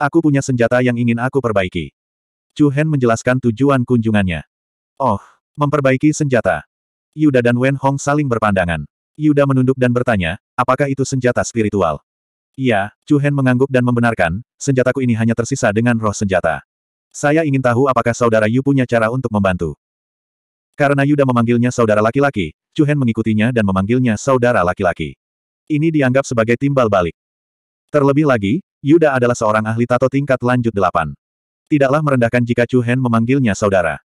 Aku punya senjata yang ingin aku perbaiki. Chu Hen menjelaskan tujuan kunjungannya. Oh, memperbaiki senjata. Yuda dan Wen Hong saling berpandangan. Yuda menunduk dan bertanya, apakah itu senjata spiritual? Iya, Chu Hen mengangguk dan membenarkan, senjataku ini hanya tersisa dengan roh senjata. Saya ingin tahu apakah saudara Yu punya cara untuk membantu. Karena Yuda memanggilnya saudara laki-laki, Chu Hen mengikutinya dan memanggilnya saudara laki-laki. Ini dianggap sebagai timbal balik. Terlebih lagi, Yuda adalah seorang ahli tato tingkat lanjut delapan. Tidaklah merendahkan jika Chu Hen memanggilnya saudara.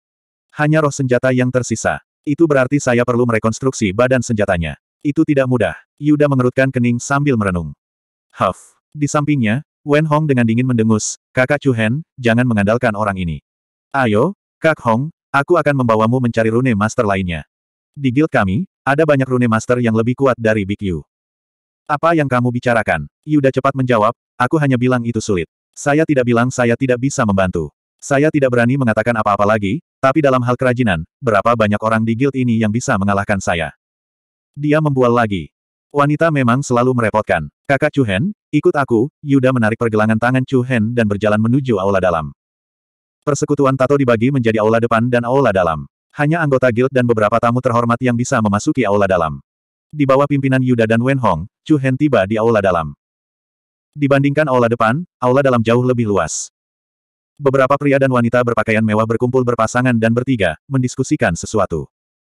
Hanya roh senjata yang tersisa. Itu berarti saya perlu merekonstruksi badan senjatanya. Itu tidak mudah. Yuda mengerutkan kening sambil merenung. Huff. Di sampingnya, Wen Hong dengan dingin mendengus, kakak Chu Hen, jangan mengandalkan orang ini. Ayo, Kak Hong, aku akan membawamu mencari rune master lainnya. Di guild kami, ada banyak rune master yang lebih kuat dari Big Yu. Apa yang kamu bicarakan? Yuda cepat menjawab, Aku hanya bilang itu sulit. Saya tidak bilang saya tidak bisa membantu. Saya tidak berani mengatakan apa-apa lagi, tapi dalam hal kerajinan, berapa banyak orang di guild ini yang bisa mengalahkan saya. Dia membual lagi. Wanita memang selalu merepotkan. Kakak Chu Hen, ikut aku, Yuda menarik pergelangan tangan Chu Hen dan berjalan menuju aula dalam. Persekutuan Tato dibagi menjadi aula depan dan aula dalam. Hanya anggota guild dan beberapa tamu terhormat yang bisa memasuki aula dalam. Di bawah pimpinan Yuda dan Wen Hong, Chu Hen tiba di aula dalam. Dibandingkan aula depan, aula dalam jauh lebih luas. Beberapa pria dan wanita berpakaian mewah berkumpul berpasangan dan bertiga, mendiskusikan sesuatu.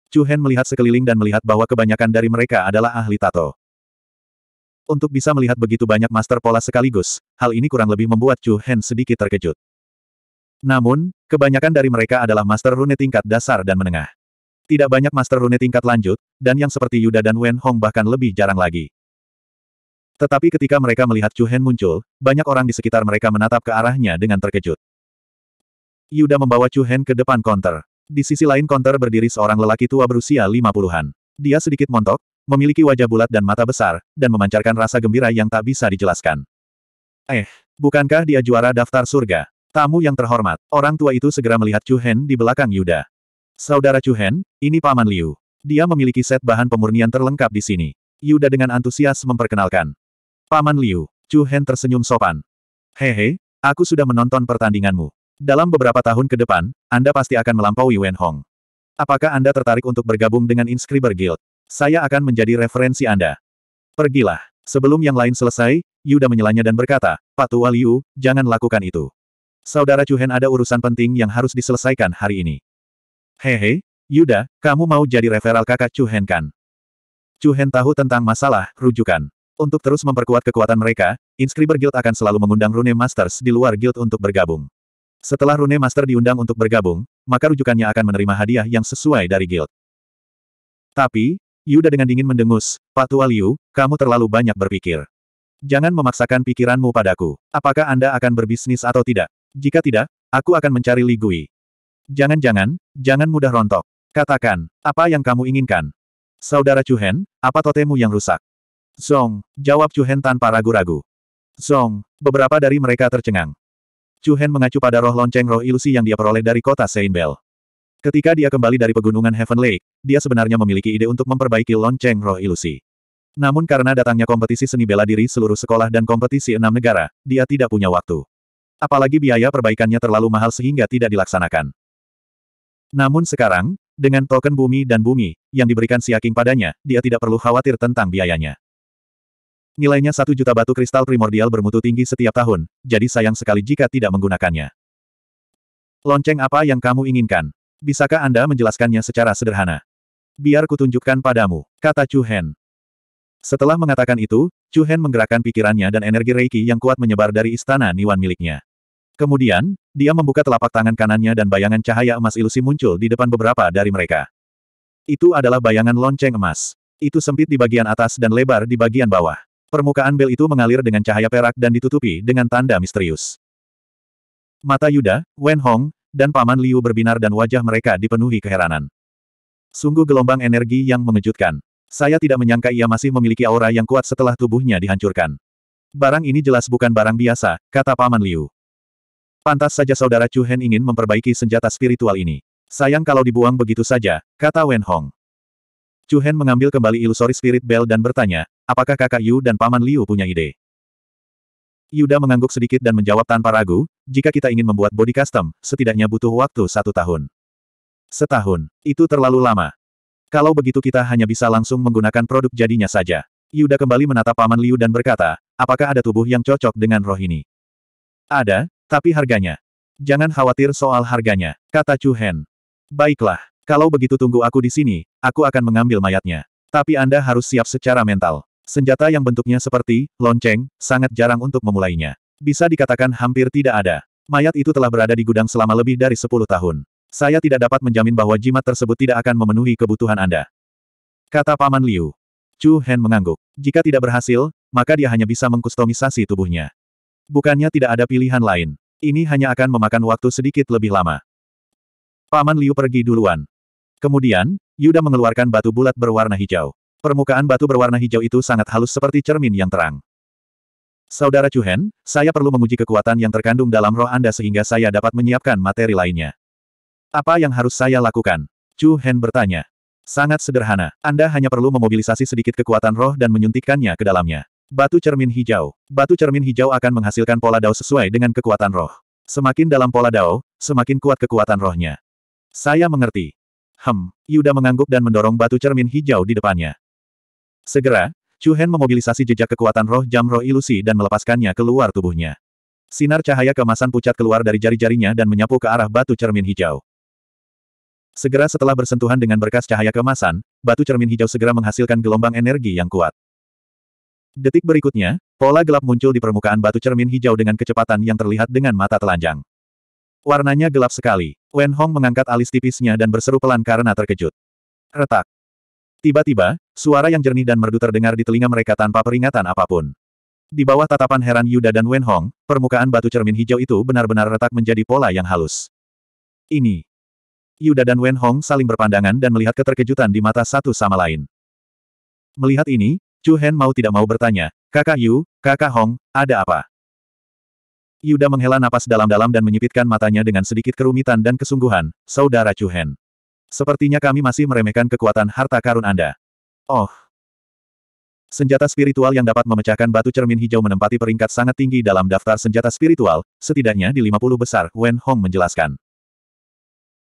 Chu Hen melihat sekeliling dan melihat bahwa kebanyakan dari mereka adalah ahli tato. Untuk bisa melihat begitu banyak master pola sekaligus, hal ini kurang lebih membuat Chu Hen sedikit terkejut. Namun, kebanyakan dari mereka adalah master rune tingkat dasar dan menengah. Tidak banyak master rune tingkat lanjut, dan yang seperti Yuda dan Wen Hong bahkan lebih jarang lagi. Tetapi ketika mereka melihat Chu Hen muncul, banyak orang di sekitar mereka menatap ke arahnya dengan terkejut. Yuda membawa Chu Hen ke depan konter. Di sisi lain konter berdiri seorang lelaki tua berusia 50-an. Dia sedikit montok, memiliki wajah bulat dan mata besar, dan memancarkan rasa gembira yang tak bisa dijelaskan. Eh, bukankah dia juara daftar surga? Tamu yang terhormat, orang tua itu segera melihat Chu Hen di belakang Yuda. Saudara Chu Hen, ini Paman Liu. Dia memiliki set bahan pemurnian terlengkap di sini. Yuda dengan antusias memperkenalkan. Paman Liu, Chu Hen tersenyum sopan. Hehe, aku sudah menonton pertandinganmu. Dalam beberapa tahun ke depan, Anda pasti akan melampaui Wen Hong. Apakah Anda tertarik untuk bergabung dengan Inscriber Guild? Saya akan menjadi referensi Anda. Pergilah. Sebelum yang lain selesai, Yuda menyelanya dan berkata, Patua Liu, jangan lakukan itu. Saudara Chu Hen ada urusan penting yang harus diselesaikan hari ini. Hehe, Yuda, kamu mau jadi referal kakak Chu Hen kan? Chu Hen tahu tentang masalah rujukan. Untuk terus memperkuat kekuatan mereka, Inscriber Guild akan selalu mengundang Rune Masters di luar guild untuk bergabung. Setelah Rune Master diundang untuk bergabung, maka rujukannya akan menerima hadiah yang sesuai dari guild. Tapi, Yuda dengan dingin mendengus, Pak Tua Liu, kamu terlalu banyak berpikir. Jangan memaksakan pikiranmu padaku. Apakah Anda akan berbisnis atau tidak? Jika tidak, aku akan mencari Li Gui. Jangan-jangan, jangan mudah rontok. Katakan, apa yang kamu inginkan? Saudara Chu Hen, apa totemu yang rusak? Song jawab Cuhen tanpa ragu-ragu. Song beberapa dari mereka tercengang. Hen mengacu pada roh lonceng roh ilusi yang dia peroleh dari kota Bell. Ketika dia kembali dari pegunungan Heaven Lake, dia sebenarnya memiliki ide untuk memperbaiki lonceng roh ilusi. Namun karena datangnya kompetisi seni bela diri seluruh sekolah dan kompetisi enam negara, dia tidak punya waktu. Apalagi biaya perbaikannya terlalu mahal sehingga tidak dilaksanakan. Namun sekarang, dengan token bumi dan bumi, yang diberikan si aking padanya, dia tidak perlu khawatir tentang biayanya. Nilainya satu juta batu kristal primordial bermutu tinggi setiap tahun, jadi sayang sekali jika tidak menggunakannya. Lonceng apa yang kamu inginkan? Bisakah Anda menjelaskannya secara sederhana? Biar kutunjukkan padamu, kata Chu Hen. Setelah mengatakan itu, Chu Hen menggerakkan pikirannya dan energi Reiki yang kuat menyebar dari istana Niwan miliknya. Kemudian, dia membuka telapak tangan kanannya dan bayangan cahaya emas ilusi muncul di depan beberapa dari mereka. Itu adalah bayangan lonceng emas. Itu sempit di bagian atas dan lebar di bagian bawah. Permukaan bel itu mengalir dengan cahaya perak dan ditutupi dengan tanda misterius. Mata Yuda, Wen Hong, dan Paman Liu berbinar dan wajah mereka dipenuhi keheranan. Sungguh gelombang energi yang mengejutkan. Saya tidak menyangka ia masih memiliki aura yang kuat setelah tubuhnya dihancurkan. Barang ini jelas bukan barang biasa, kata Paman Liu. Pantas saja saudara Chu Hen ingin memperbaiki senjata spiritual ini. Sayang kalau dibuang begitu saja, kata Wen Hong. Chu Hen mengambil kembali ilusori spirit bell dan bertanya, apakah kakak Yu dan paman Liu punya ide? Yuda mengangguk sedikit dan menjawab tanpa ragu, jika kita ingin membuat body custom, setidaknya butuh waktu satu tahun. Setahun. Itu terlalu lama. Kalau begitu kita hanya bisa langsung menggunakan produk jadinya saja. Yuda kembali menatap paman Liu dan berkata, apakah ada tubuh yang cocok dengan roh ini? Ada, tapi harganya. Jangan khawatir soal harganya, kata Chu Hen. Baiklah. Kalau begitu tunggu aku di sini, aku akan mengambil mayatnya. Tapi Anda harus siap secara mental. Senjata yang bentuknya seperti lonceng, sangat jarang untuk memulainya. Bisa dikatakan hampir tidak ada. Mayat itu telah berada di gudang selama lebih dari 10 tahun. Saya tidak dapat menjamin bahwa jimat tersebut tidak akan memenuhi kebutuhan Anda. Kata Paman Liu. Chu Hen mengangguk. Jika tidak berhasil, maka dia hanya bisa mengkustomisasi tubuhnya. Bukannya tidak ada pilihan lain. Ini hanya akan memakan waktu sedikit lebih lama. Paman Liu pergi duluan. Kemudian, Yuda mengeluarkan batu bulat berwarna hijau. Permukaan batu berwarna hijau itu sangat halus seperti cermin yang terang. Saudara Chuhen, saya perlu menguji kekuatan yang terkandung dalam roh Anda sehingga saya dapat menyiapkan materi lainnya. Apa yang harus saya lakukan? Chu Hen bertanya. Sangat sederhana, Anda hanya perlu memobilisasi sedikit kekuatan roh dan menyuntikkannya ke dalamnya. Batu cermin hijau. Batu cermin hijau akan menghasilkan pola dao sesuai dengan kekuatan roh. Semakin dalam pola dao, semakin kuat kekuatan rohnya. Saya mengerti. Hem, Yuda mengangguk dan mendorong batu cermin hijau di depannya. Segera, Chu Hen memobilisasi jejak kekuatan roh jam roh ilusi dan melepaskannya keluar tubuhnya. Sinar cahaya kemasan pucat keluar dari jari-jarinya dan menyapu ke arah batu cermin hijau. Segera setelah bersentuhan dengan berkas cahaya kemasan, batu cermin hijau segera menghasilkan gelombang energi yang kuat. Detik berikutnya, pola gelap muncul di permukaan batu cermin hijau dengan kecepatan yang terlihat dengan mata telanjang. Warnanya gelap sekali. Wen Hong mengangkat alis tipisnya dan berseru pelan karena terkejut. Retak. Tiba-tiba, suara yang jernih dan merdu terdengar di telinga mereka tanpa peringatan apapun. Di bawah tatapan heran Yuda dan Wen Hong, permukaan batu cermin hijau itu benar-benar retak menjadi pola yang halus. Ini. Yuda dan Wen Hong saling berpandangan dan melihat keterkejutan di mata satu sama lain. Melihat ini, Chu Hen mau tidak mau bertanya, Kakak Yu, Kakak Hong, ada apa? Yuda menghela napas dalam-dalam dan menyipitkan matanya dengan sedikit kerumitan dan kesungguhan, Saudara Chuhen. Sepertinya kami masih meremehkan kekuatan harta karun Anda. Oh. Senjata spiritual yang dapat memecahkan batu cermin hijau menempati peringkat sangat tinggi dalam daftar senjata spiritual, setidaknya di 50 besar, Wen Hong menjelaskan.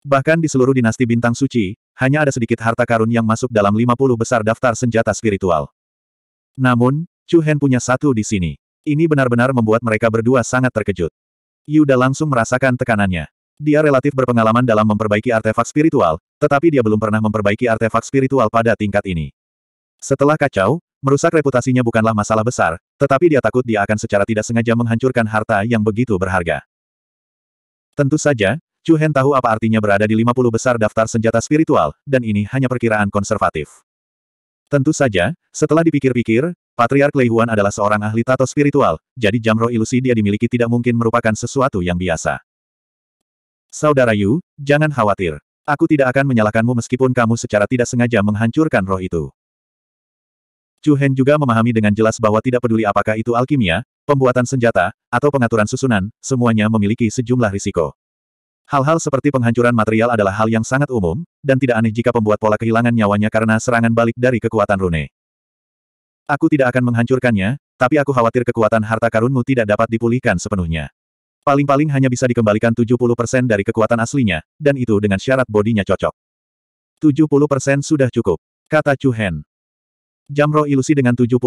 Bahkan di seluruh dinasti bintang suci, hanya ada sedikit harta karun yang masuk dalam 50 besar daftar senjata spiritual. Namun, Chu Hen punya satu di sini. Ini benar-benar membuat mereka berdua sangat terkejut. Yuda langsung merasakan tekanannya. Dia relatif berpengalaman dalam memperbaiki artefak spiritual, tetapi dia belum pernah memperbaiki artefak spiritual pada tingkat ini. Setelah kacau, merusak reputasinya bukanlah masalah besar, tetapi dia takut dia akan secara tidak sengaja menghancurkan harta yang begitu berharga. Tentu saja, Chu Hen tahu apa artinya berada di 50 besar daftar senjata spiritual, dan ini hanya perkiraan konservatif. Tentu saja, setelah dipikir-pikir, Patriark Lei Huan adalah seorang ahli tato spiritual, jadi jamroh ilusi dia dimiliki tidak mungkin merupakan sesuatu yang biasa. Saudara Yu, jangan khawatir. Aku tidak akan menyalahkanmu meskipun kamu secara tidak sengaja menghancurkan roh itu. Chu Hen juga memahami dengan jelas bahwa tidak peduli apakah itu alkimia, pembuatan senjata, atau pengaturan susunan, semuanya memiliki sejumlah risiko. Hal-hal seperti penghancuran material adalah hal yang sangat umum, dan tidak aneh jika pembuat pola kehilangan nyawanya karena serangan balik dari kekuatan rune. Aku tidak akan menghancurkannya, tapi aku khawatir kekuatan harta karunmu tidak dapat dipulihkan sepenuhnya. Paling-paling hanya bisa dikembalikan 70% dari kekuatan aslinya, dan itu dengan syarat bodinya cocok. 70% sudah cukup, kata Chu Hen. Jamro ilusi dengan 70%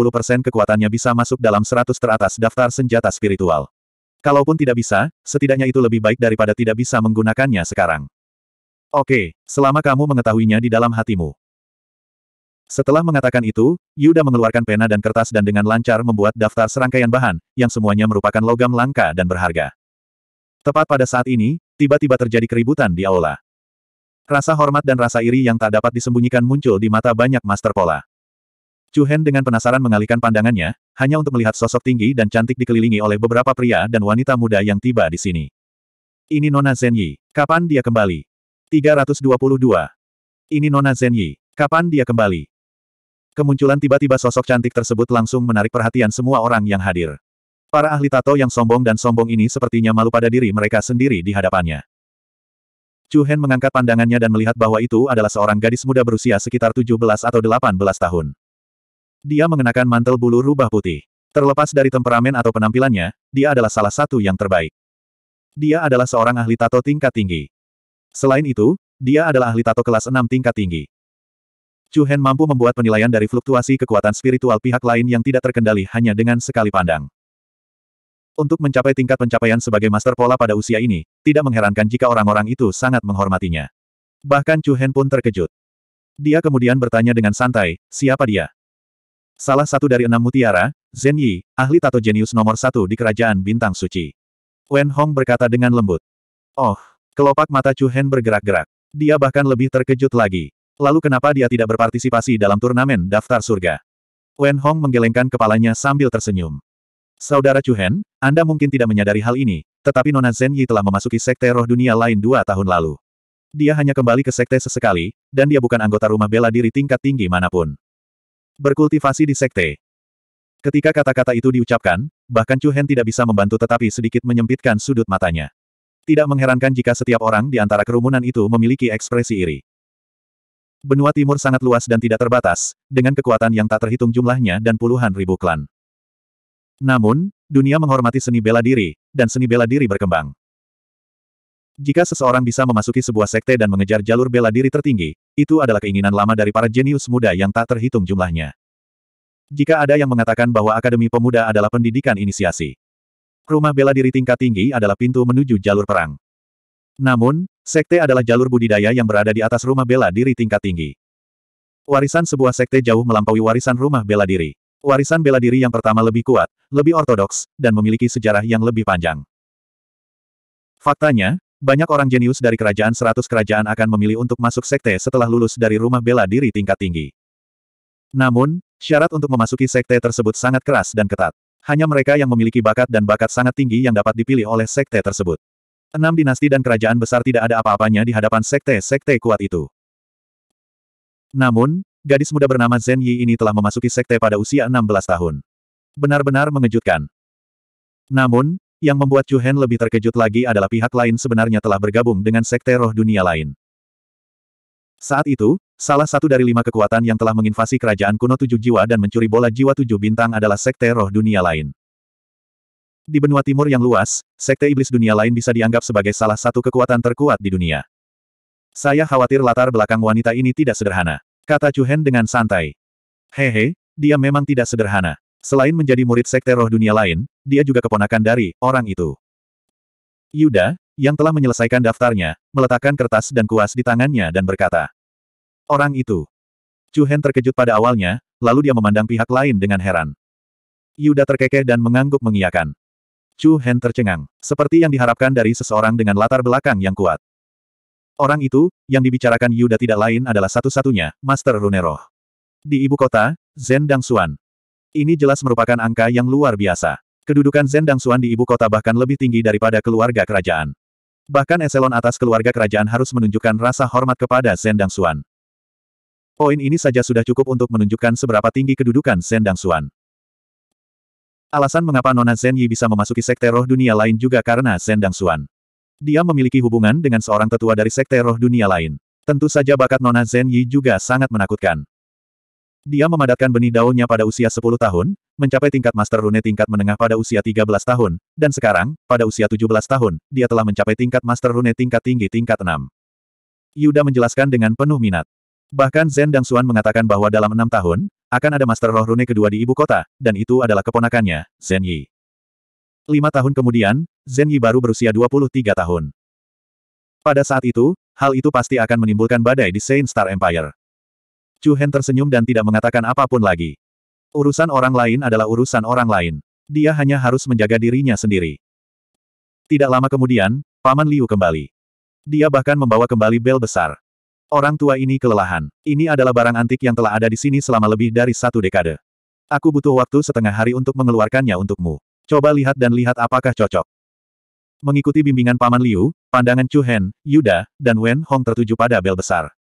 kekuatannya bisa masuk dalam 100 teratas daftar senjata spiritual. Kalaupun tidak bisa, setidaknya itu lebih baik daripada tidak bisa menggunakannya sekarang. Oke, selama kamu mengetahuinya di dalam hatimu. Setelah mengatakan itu, Yuda mengeluarkan pena dan kertas dan dengan lancar membuat daftar serangkaian bahan, yang semuanya merupakan logam langka dan berharga. Tepat pada saat ini, tiba-tiba terjadi keributan di aula. Rasa hormat dan rasa iri yang tak dapat disembunyikan muncul di mata banyak master pola. Chu dengan penasaran mengalihkan pandangannya, hanya untuk melihat sosok tinggi dan cantik dikelilingi oleh beberapa pria dan wanita muda yang tiba di sini. Ini Nona Zenyi, Kapan dia kembali? 322. Ini Nona Zenyi, Kapan dia kembali? Kemunculan tiba-tiba sosok cantik tersebut langsung menarik perhatian semua orang yang hadir. Para ahli tato yang sombong dan sombong ini sepertinya malu pada diri mereka sendiri di hadapannya. Chu Hen mengangkat pandangannya dan melihat bahwa itu adalah seorang gadis muda berusia sekitar 17 atau 18 tahun. Dia mengenakan mantel bulu rubah putih. Terlepas dari temperamen atau penampilannya, dia adalah salah satu yang terbaik. Dia adalah seorang ahli tato tingkat tinggi. Selain itu, dia adalah ahli tato kelas 6 tingkat tinggi. Chu Hen mampu membuat penilaian dari fluktuasi kekuatan spiritual pihak lain yang tidak terkendali hanya dengan sekali pandang. Untuk mencapai tingkat pencapaian sebagai master pola pada usia ini, tidak mengherankan jika orang-orang itu sangat menghormatinya. Bahkan Chu Hen pun terkejut. Dia kemudian bertanya dengan santai, siapa dia? Salah satu dari enam mutiara, Zhen Yi, ahli tato jenius nomor satu di kerajaan Bintang Suci. Wen Hong berkata dengan lembut. Oh, kelopak mata Chu Hen bergerak-gerak. Dia bahkan lebih terkejut lagi. Lalu kenapa dia tidak berpartisipasi dalam turnamen daftar surga? Wen Hong menggelengkan kepalanya sambil tersenyum. Saudara Chuhen, Anda mungkin tidak menyadari hal ini, tetapi Nona Zhen Yi telah memasuki sekte roh dunia lain dua tahun lalu. Dia hanya kembali ke sekte sesekali, dan dia bukan anggota rumah bela diri tingkat tinggi manapun. Berkultivasi di sekte, Ketika kata-kata itu diucapkan, bahkan Chu Hen tidak bisa membantu tetapi sedikit menyempitkan sudut matanya. Tidak mengherankan jika setiap orang di antara kerumunan itu memiliki ekspresi iri. Benua timur sangat luas dan tidak terbatas, dengan kekuatan yang tak terhitung jumlahnya dan puluhan ribu klan. Namun, dunia menghormati seni bela diri, dan seni bela diri berkembang. Jika seseorang bisa memasuki sebuah sekte dan mengejar jalur bela diri tertinggi, itu adalah keinginan lama dari para jenius muda yang tak terhitung jumlahnya. Jika ada yang mengatakan bahwa Akademi Pemuda adalah pendidikan inisiasi. Rumah bela diri tingkat tinggi adalah pintu menuju jalur perang. Namun, sekte adalah jalur budidaya yang berada di atas rumah bela diri tingkat tinggi. Warisan sebuah sekte jauh melampaui warisan rumah bela diri. Warisan bela diri yang pertama lebih kuat, lebih ortodoks, dan memiliki sejarah yang lebih panjang. Faktanya, banyak orang jenius dari kerajaan seratus kerajaan akan memilih untuk masuk sekte setelah lulus dari rumah bela diri tingkat tinggi. Namun, syarat untuk memasuki sekte tersebut sangat keras dan ketat. Hanya mereka yang memiliki bakat dan bakat sangat tinggi yang dapat dipilih oleh sekte tersebut. Enam dinasti dan kerajaan besar tidak ada apa-apanya di hadapan sekte-sekte kuat itu. Namun, gadis muda bernama Zhen Yi ini telah memasuki sekte pada usia 16 tahun. Benar-benar mengejutkan. Namun, yang membuat Chu Hen lebih terkejut lagi adalah pihak lain sebenarnya telah bergabung dengan sekte roh dunia lain. Saat itu, salah satu dari lima kekuatan yang telah menginvasi kerajaan kuno tujuh jiwa dan mencuri bola jiwa tujuh bintang adalah sekte roh dunia lain. Di benua timur yang luas, sekte iblis dunia lain bisa dianggap sebagai salah satu kekuatan terkuat di dunia. Saya khawatir latar belakang wanita ini tidak sederhana. Kata Hen dengan santai. Hehe, dia memang tidak sederhana. Selain menjadi murid sekte roh dunia lain, dia juga keponakan dari orang itu. Yuda, yang telah menyelesaikan daftarnya, meletakkan kertas dan kuas di tangannya dan berkata. Orang itu. Hen terkejut pada awalnya, lalu dia memandang pihak lain dengan heran. Yuda terkekeh dan mengangguk mengiyakan. Chu Hen tercengang. Seperti yang diharapkan dari seseorang dengan latar belakang yang kuat. Orang itu, yang dibicarakan Yuda tidak lain adalah satu-satunya, Master Runero. Di ibu kota, Zendang Suan. Ini jelas merupakan angka yang luar biasa. Kedudukan Zendang Suan di ibu kota bahkan lebih tinggi daripada keluarga kerajaan. Bahkan eselon atas keluarga kerajaan harus menunjukkan rasa hormat kepada Zendang Suan. Poin ini saja sudah cukup untuk menunjukkan seberapa tinggi kedudukan Zendang Suan. Alasan mengapa Nona Zhen Yi bisa memasuki sekte roh dunia lain juga karena Zhen Xuan. Dia memiliki hubungan dengan seorang tetua dari sekte roh dunia lain. Tentu saja bakat Nona Zhen Yi juga sangat menakutkan. Dia memadatkan benih daunnya pada usia 10 tahun, mencapai tingkat Master Rune tingkat menengah pada usia 13 tahun, dan sekarang, pada usia 17 tahun, dia telah mencapai tingkat Master Rune tingkat tinggi tingkat 6. Yuda menjelaskan dengan penuh minat. Bahkan Zen Dang Xuan mengatakan bahwa dalam enam tahun, akan ada Master Roh Rune kedua di ibu kota, dan itu adalah keponakannya, Zen Yi. Lima tahun kemudian, Zen Yi baru berusia 23 tahun. Pada saat itu, hal itu pasti akan menimbulkan badai di Saint Star Empire. Chu Hen tersenyum dan tidak mengatakan apapun lagi. Urusan orang lain adalah urusan orang lain. Dia hanya harus menjaga dirinya sendiri. Tidak lama kemudian, Paman Liu kembali. Dia bahkan membawa kembali bel besar. Orang tua ini kelelahan. Ini adalah barang antik yang telah ada di sini selama lebih dari satu dekade. Aku butuh waktu setengah hari untuk mengeluarkannya untukmu. Coba lihat dan lihat apakah cocok. Mengikuti bimbingan Paman Liu, pandangan Chu Hen, Yuda, dan Wen Hong tertuju pada bel besar.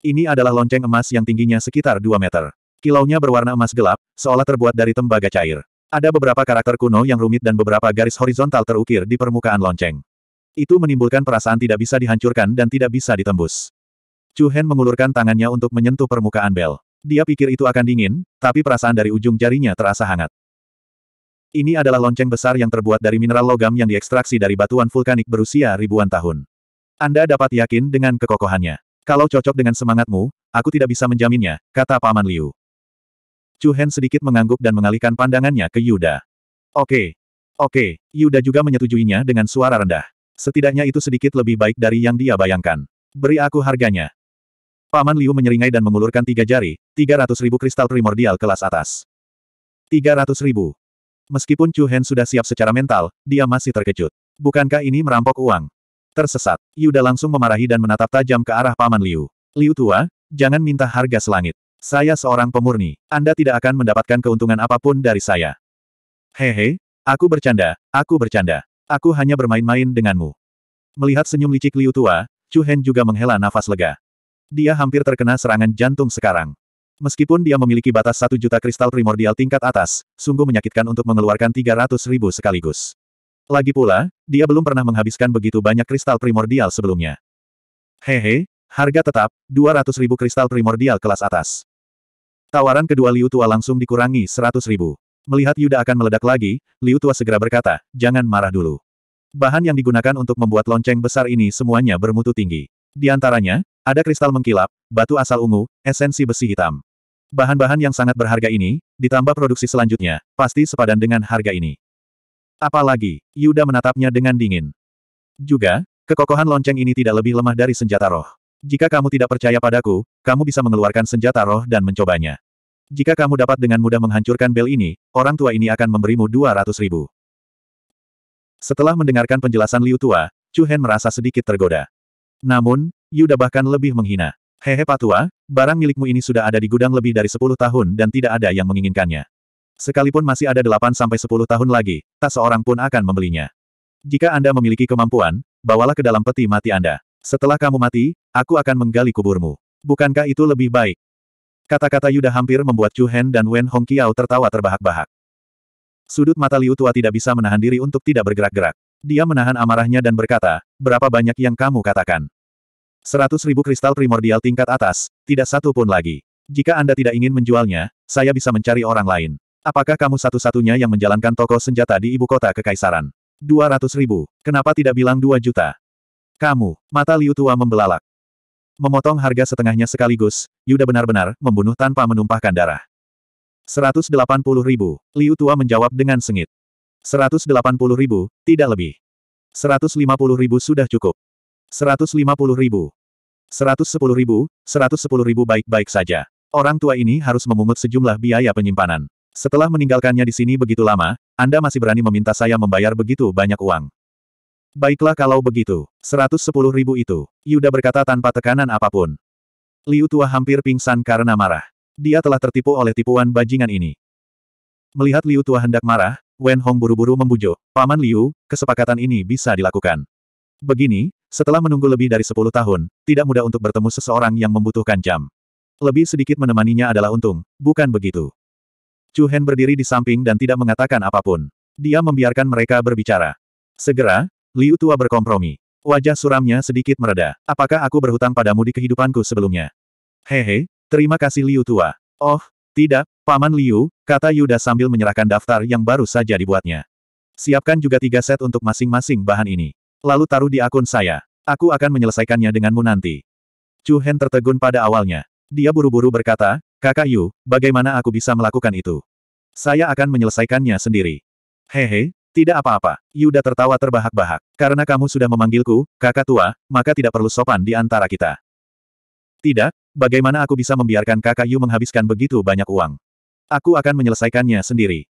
Ini adalah lonceng emas yang tingginya sekitar 2 meter. Kilaunya berwarna emas gelap, seolah terbuat dari tembaga cair. Ada beberapa karakter kuno yang rumit dan beberapa garis horizontal terukir di permukaan lonceng. Itu menimbulkan perasaan tidak bisa dihancurkan dan tidak bisa ditembus. Chu Hen mengulurkan tangannya untuk menyentuh permukaan Bel. Dia pikir itu akan dingin, tapi perasaan dari ujung jarinya terasa hangat. Ini adalah lonceng besar yang terbuat dari mineral logam yang diekstraksi dari batuan vulkanik berusia ribuan tahun. Anda dapat yakin dengan kekokohannya. Kalau cocok dengan semangatmu, aku tidak bisa menjaminnya, kata Paman Liu. Chu Hen sedikit mengangguk dan mengalihkan pandangannya ke Yuda. Oke. Oke, Yuda juga menyetujuinya dengan suara rendah. Setidaknya itu sedikit lebih baik dari yang dia bayangkan. Beri aku harganya. Paman Liu menyeringai dan mengulurkan tiga jari, 300 ribu kristal primordial kelas atas. 300 ribu. Meskipun Chu Hen sudah siap secara mental, dia masih terkejut. Bukankah ini merampok uang? Tersesat, Yuda langsung memarahi dan menatap tajam ke arah Paman Liu. Liu tua, jangan minta harga selangit. Saya seorang pemurni. Anda tidak akan mendapatkan keuntungan apapun dari saya. Hehe, aku bercanda, aku bercanda. Aku hanya bermain-main denganmu. Melihat senyum licik Liu Tua, Chu Hen juga menghela nafas lega. Dia hampir terkena serangan jantung sekarang. Meskipun dia memiliki batas satu juta kristal primordial tingkat atas, sungguh menyakitkan untuk mengeluarkan tiga ratus ribu sekaligus. Lagi pula, dia belum pernah menghabiskan begitu banyak kristal primordial sebelumnya. Hehe, harga tetap, dua ratus ribu kristal primordial kelas atas. Tawaran kedua Liu Tua langsung dikurangi seratus ribu. Melihat Yuda akan meledak lagi, Liu Tua segera berkata, jangan marah dulu. Bahan yang digunakan untuk membuat lonceng besar ini semuanya bermutu tinggi. Di antaranya, ada kristal mengkilap, batu asal ungu, esensi besi hitam. Bahan-bahan yang sangat berharga ini, ditambah produksi selanjutnya, pasti sepadan dengan harga ini. Apalagi, Yuda menatapnya dengan dingin. Juga, kekokohan lonceng ini tidak lebih lemah dari senjata roh. Jika kamu tidak percaya padaku, kamu bisa mengeluarkan senjata roh dan mencobanya. Jika kamu dapat dengan mudah menghancurkan bel ini, orang tua ini akan memberimu 200 ribu. Setelah mendengarkan penjelasan Liu Tua, Chu Hen merasa sedikit tergoda. Namun, Yuda bahkan lebih menghina. Hehe patua, barang milikmu ini sudah ada di gudang lebih dari 10 tahun dan tidak ada yang menginginkannya. Sekalipun masih ada 8-10 tahun lagi, tak seorang pun akan membelinya. Jika Anda memiliki kemampuan, bawalah ke dalam peti mati Anda. Setelah kamu mati, aku akan menggali kuburmu. Bukankah itu lebih baik? Kata-kata Yuda hampir membuat Chu Hen dan Wen Hong Hongqiao tertawa terbahak-bahak. Sudut mata Liu Tua tidak bisa menahan diri untuk tidak bergerak-gerak. Dia menahan amarahnya dan berkata, berapa banyak yang kamu katakan. Seratus ribu kristal primordial tingkat atas, tidak satu pun lagi. Jika Anda tidak ingin menjualnya, saya bisa mencari orang lain. Apakah kamu satu-satunya yang menjalankan toko senjata di ibu kota kekaisaran? Dua ratus ribu. Kenapa tidak bilang dua juta? Kamu, mata Liu Tua membelalak. Memotong harga setengahnya sekaligus, Yuda benar-benar membunuh tanpa menumpahkan darah. Seratus delapan puluh ribu. Liu Tua menjawab dengan sengit. Seratus delapan puluh ribu, tidak lebih. Seratus lima puluh ribu sudah cukup. 150 ribu. 110 ribu, 110 ribu baik-baik saja. Orang tua ini harus memungut sejumlah biaya penyimpanan. Setelah meninggalkannya di sini begitu lama, Anda masih berani meminta saya membayar begitu banyak uang. Baiklah kalau begitu, 110 ribu itu, Yuda berkata tanpa tekanan apapun. Liu Tua hampir pingsan karena marah. Dia telah tertipu oleh tipuan bajingan ini. Melihat Liu Tua hendak marah, Wen Hong buru-buru membujuk, Paman Liu, kesepakatan ini bisa dilakukan. Begini, setelah menunggu lebih dari 10 tahun, tidak mudah untuk bertemu seseorang yang membutuhkan jam. Lebih sedikit menemaninya adalah untung, bukan begitu. Chu Hen berdiri di samping dan tidak mengatakan apapun. Dia membiarkan mereka berbicara. Segera, Liu Tua berkompromi. Wajah suramnya sedikit mereda. Apakah aku berhutang padamu di kehidupanku sebelumnya? Hehe, terima kasih Liu Tua. Oh, tidak, Paman Liu, kata Yuda sambil menyerahkan daftar yang baru saja dibuatnya. Siapkan juga tiga set untuk masing-masing bahan ini. Lalu taruh di akun saya. Aku akan menyelesaikannya denganmu nanti. Chu Hen tertegun pada awalnya. Dia buru-buru berkata, Kakak Yu, bagaimana aku bisa melakukan itu? Saya akan menyelesaikannya sendiri. Hehe, tidak apa-apa. Yuda tertawa terbahak-bahak. Karena kamu sudah memanggilku, kakak tua, maka tidak perlu sopan di antara kita. Tidak, bagaimana aku bisa membiarkan kakak Yu menghabiskan begitu banyak uang? Aku akan menyelesaikannya sendiri.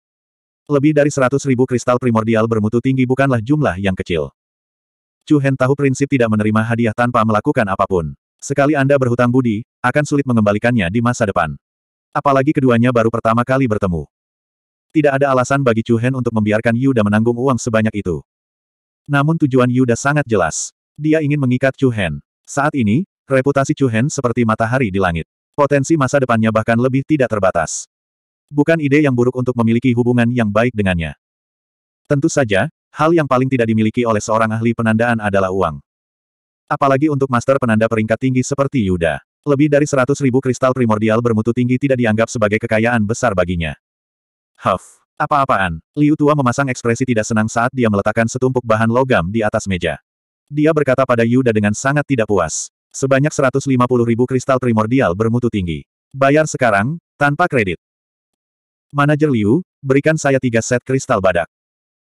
Lebih dari seratus ribu kristal primordial bermutu tinggi bukanlah jumlah yang kecil. Chu Hen tahu prinsip tidak menerima hadiah tanpa melakukan apapun. Sekali Anda berhutang budi, akan sulit mengembalikannya di masa depan. Apalagi keduanya baru pertama kali bertemu. Tidak ada alasan bagi Chu Hen untuk membiarkan Yuda menanggung uang sebanyak itu. Namun tujuan Yuda sangat jelas. Dia ingin mengikat Chu Hen. Saat ini, reputasi Chu Hen seperti matahari di langit. Potensi masa depannya bahkan lebih tidak terbatas. Bukan ide yang buruk untuk memiliki hubungan yang baik dengannya. Tentu saja, Hal yang paling tidak dimiliki oleh seorang ahli penandaan adalah uang. Apalagi untuk master penanda peringkat tinggi seperti Yuda. Lebih dari seratus ribu kristal primordial bermutu tinggi tidak dianggap sebagai kekayaan besar baginya. Huff. Apa-apaan, Liu Tua memasang ekspresi tidak senang saat dia meletakkan setumpuk bahan logam di atas meja. Dia berkata pada Yuda dengan sangat tidak puas. Sebanyak 150 ribu kristal primordial bermutu tinggi. Bayar sekarang, tanpa kredit. Manajer Liu, berikan saya tiga set kristal badak.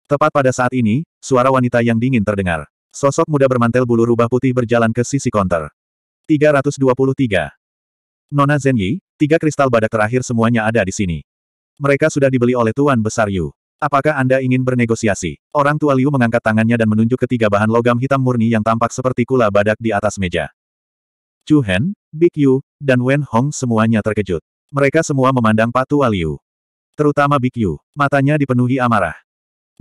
Tepat pada saat ini, suara wanita yang dingin terdengar. Sosok muda bermantel bulu rubah putih berjalan ke sisi konter. 323. Nona Zhenyi, tiga kristal badak terakhir semuanya ada di sini. Mereka sudah dibeli oleh Tuan Besar Yu. Apakah Anda ingin bernegosiasi? Orang tua Liu mengangkat tangannya dan menunjuk ketiga bahan logam hitam murni yang tampak seperti kula badak di atas meja. Chu Hen, Big Yu, dan Wen Hong semuanya terkejut. Mereka semua memandang patu Liu. Terutama Big Yu. Matanya dipenuhi amarah.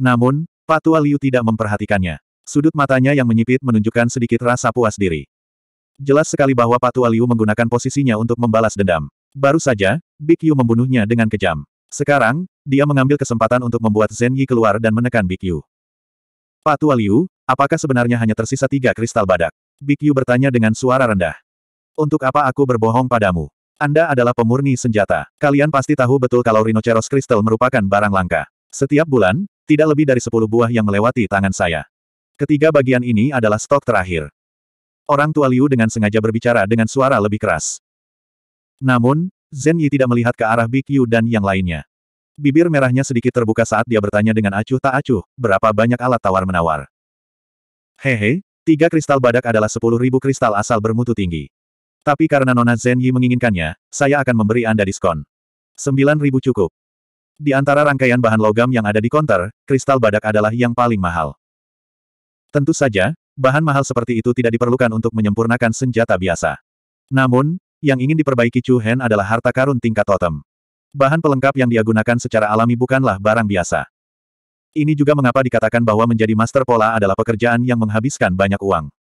Namun, Patua Liu tidak memperhatikannya. Sudut matanya yang menyipit menunjukkan sedikit rasa puas diri. Jelas sekali bahwa Patua Liu menggunakan posisinya untuk membalas dendam. Baru saja, Big Yu membunuhnya dengan kejam. Sekarang, dia mengambil kesempatan untuk membuat Zen Yi keluar dan menekan Big Yu. Patua Liu, apakah sebenarnya hanya tersisa tiga kristal badak? Big Yu bertanya dengan suara rendah. Untuk apa aku berbohong padamu? Anda adalah pemurni senjata. Kalian pasti tahu betul kalau Rhinoceros kristal merupakan barang langka. Setiap bulan, tidak lebih dari sepuluh buah yang melewati tangan saya. Ketiga bagian ini adalah stok terakhir. Orang tua Liu dengan sengaja berbicara dengan suara lebih keras. Namun, Zhen Yi tidak melihat ke arah Big Yu dan yang lainnya. Bibir merahnya sedikit terbuka saat dia bertanya dengan acuh tak acuh, berapa banyak alat tawar-menawar. Hehe, tiga kristal badak adalah sepuluh ribu kristal asal bermutu tinggi. Tapi karena Nona Zhen Yi menginginkannya, saya akan memberi Anda diskon. Sembilan ribu cukup. Di antara rangkaian bahan logam yang ada di konter, kristal badak adalah yang paling mahal. Tentu saja, bahan mahal seperti itu tidak diperlukan untuk menyempurnakan senjata biasa. Namun, yang ingin diperbaiki Chu Hen adalah harta karun tingkat totem. Bahan pelengkap yang dia gunakan secara alami bukanlah barang biasa. Ini juga mengapa dikatakan bahwa menjadi master pola adalah pekerjaan yang menghabiskan banyak uang.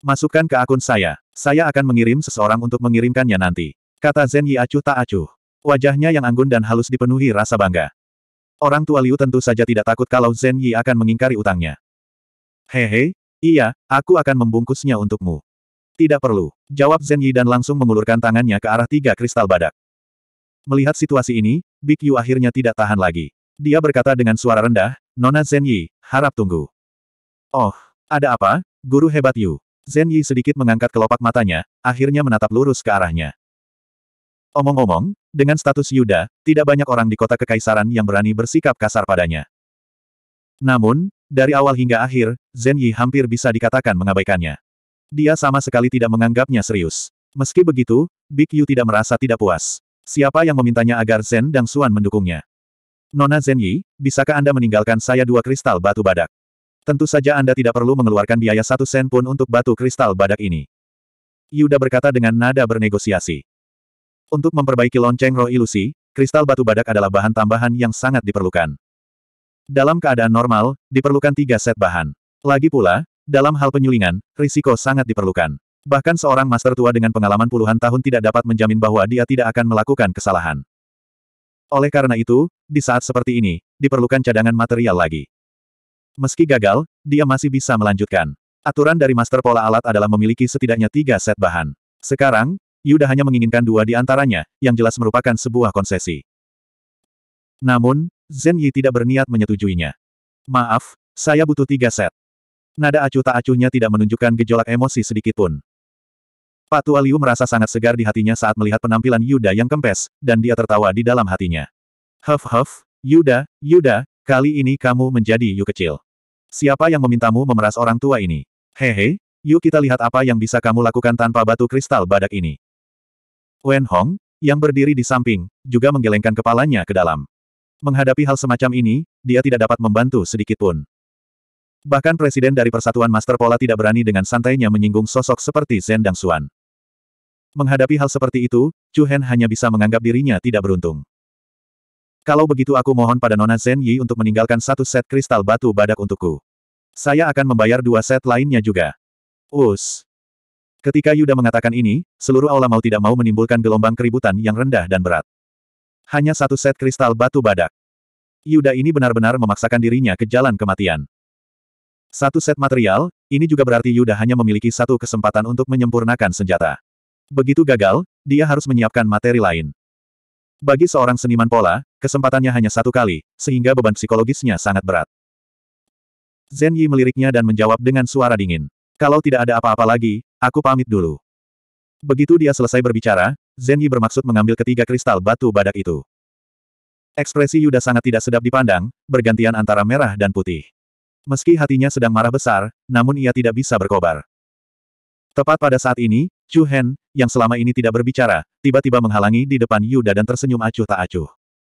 Masukkan ke akun saya. Saya akan mengirim seseorang untuk mengirimkannya nanti. Kata Zen Yi acuh tak acuh. Wajahnya yang anggun dan halus dipenuhi rasa bangga. Orang tua Liu tentu saja tidak takut kalau Zhen Yi akan mengingkari utangnya. Hehe, iya, aku akan membungkusnya untukmu. Tidak perlu, jawab Zhen Yi dan langsung mengulurkan tangannya ke arah tiga kristal badak. Melihat situasi ini, Big Yu akhirnya tidak tahan lagi. Dia berkata dengan suara rendah, Nona Zhen Yi, harap tunggu. Oh, ada apa, guru hebat Yu? Zhen Yi sedikit mengangkat kelopak matanya, akhirnya menatap lurus ke arahnya. Omong-omong, dengan status Yuda, tidak banyak orang di kota kekaisaran yang berani bersikap kasar padanya. Namun, dari awal hingga akhir, Zhen Yi hampir bisa dikatakan mengabaikannya. Dia sama sekali tidak menganggapnya serius. Meski begitu, Big Yu tidak merasa tidak puas. Siapa yang memintanya agar Zhen dan Suan mendukungnya? Nona Zhen Yi, bisakah Anda meninggalkan saya dua kristal batu badak? Tentu saja Anda tidak perlu mengeluarkan biaya satu sen pun untuk batu kristal badak ini. Yuda berkata dengan nada bernegosiasi. Untuk memperbaiki lonceng roh ilusi, kristal batu badak adalah bahan tambahan yang sangat diperlukan. Dalam keadaan normal, diperlukan tiga set bahan. Lagi pula, dalam hal penyulingan, risiko sangat diperlukan. Bahkan seorang master tua dengan pengalaman puluhan tahun tidak dapat menjamin bahwa dia tidak akan melakukan kesalahan. Oleh karena itu, di saat seperti ini, diperlukan cadangan material lagi. Meski gagal, dia masih bisa melanjutkan. Aturan dari master pola alat adalah memiliki setidaknya tiga set bahan. Sekarang, Yuda hanya menginginkan dua di antaranya, yang jelas merupakan sebuah konsesi. Namun, Zen Yi tidak berniat menyetujuinya. Maaf, saya butuh tiga set. Nada acuh tak acuhnya tidak menunjukkan gejolak emosi sedikitpun. Pak Tua Liu merasa sangat segar di hatinya saat melihat penampilan Yuda yang kempes, dan dia tertawa di dalam hatinya. Huff huff, Yuda, Yuda, kali ini kamu menjadi Yu kecil. Siapa yang memintamu memeras orang tua ini? Hehe, Yuk kita lihat apa yang bisa kamu lakukan tanpa batu kristal badak ini. Wen Hong, yang berdiri di samping, juga menggelengkan kepalanya ke dalam. Menghadapi hal semacam ini, dia tidak dapat membantu sedikitpun. Bahkan presiden dari Persatuan Master Pola tidak berani dengan santainya menyinggung sosok seperti Dang Xuan. Menghadapi hal seperti itu, Chu Hen hanya bisa menganggap dirinya tidak beruntung. Kalau begitu aku mohon pada Nona Zhen Yi untuk meninggalkan satu set kristal batu badak untukku. Saya akan membayar dua set lainnya juga. Us. Ketika Yuda mengatakan ini, seluruh aula mau tidak mau menimbulkan gelombang keributan yang rendah dan berat. Hanya satu set kristal batu badak. Yuda ini benar-benar memaksakan dirinya ke jalan kematian. Satu set material, ini juga berarti Yuda hanya memiliki satu kesempatan untuk menyempurnakan senjata. Begitu gagal, dia harus menyiapkan materi lain. Bagi seorang seniman pola, kesempatannya hanya satu kali, sehingga beban psikologisnya sangat berat. Zhen Yi meliriknya dan menjawab dengan suara dingin. Kalau tidak ada apa-apa lagi, Aku pamit dulu. Begitu dia selesai berbicara, Zhen Yi bermaksud mengambil ketiga kristal batu badak itu. Ekspresi Yuda sangat tidak sedap dipandang, bergantian antara merah dan putih. Meski hatinya sedang marah besar, namun ia tidak bisa berkobar. Tepat pada saat ini, Chu Hen, yang selama ini tidak berbicara, tiba-tiba menghalangi di depan Yuda dan tersenyum acuh tak acuh.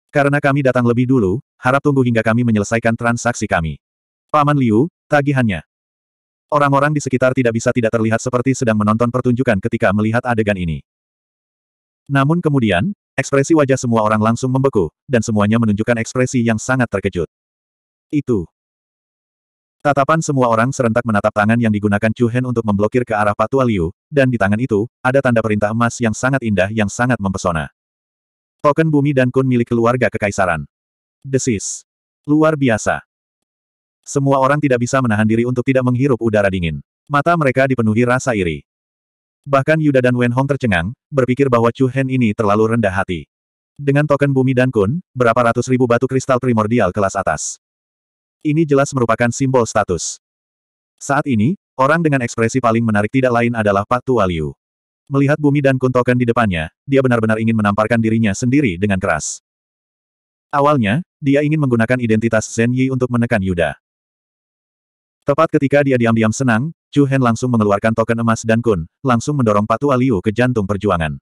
Karena kami datang lebih dulu, harap tunggu hingga kami menyelesaikan transaksi kami. Paman Liu, tagihannya. Orang-orang di sekitar tidak bisa tidak terlihat seperti sedang menonton pertunjukan ketika melihat adegan ini. Namun kemudian, ekspresi wajah semua orang langsung membeku, dan semuanya menunjukkan ekspresi yang sangat terkejut. Itu. Tatapan semua orang serentak menatap tangan yang digunakan Chu Hen untuk memblokir ke arah Patua Liu, dan di tangan itu, ada tanda perintah emas yang sangat indah yang sangat mempesona. Token bumi dan kun milik keluarga kekaisaran. Desis. Luar biasa. Semua orang tidak bisa menahan diri untuk tidak menghirup udara dingin. Mata mereka dipenuhi rasa iri. Bahkan Yuda dan Wen Hong tercengang, berpikir bahwa Chu Hen ini terlalu rendah hati. Dengan token bumi dan kun, berapa ratus ribu batu kristal primordial kelas atas. Ini jelas merupakan simbol status. Saat ini, orang dengan ekspresi paling menarik tidak lain adalah Pak Tua Liu. Melihat bumi dan kun token di depannya, dia benar-benar ingin menamparkan dirinya sendiri dengan keras. Awalnya, dia ingin menggunakan identitas Zen Yi untuk menekan Yuda. Tepat ketika dia diam-diam senang, Chu Hen langsung mengeluarkan token emas dan kun, langsung mendorong Patu Liu ke jantung perjuangan.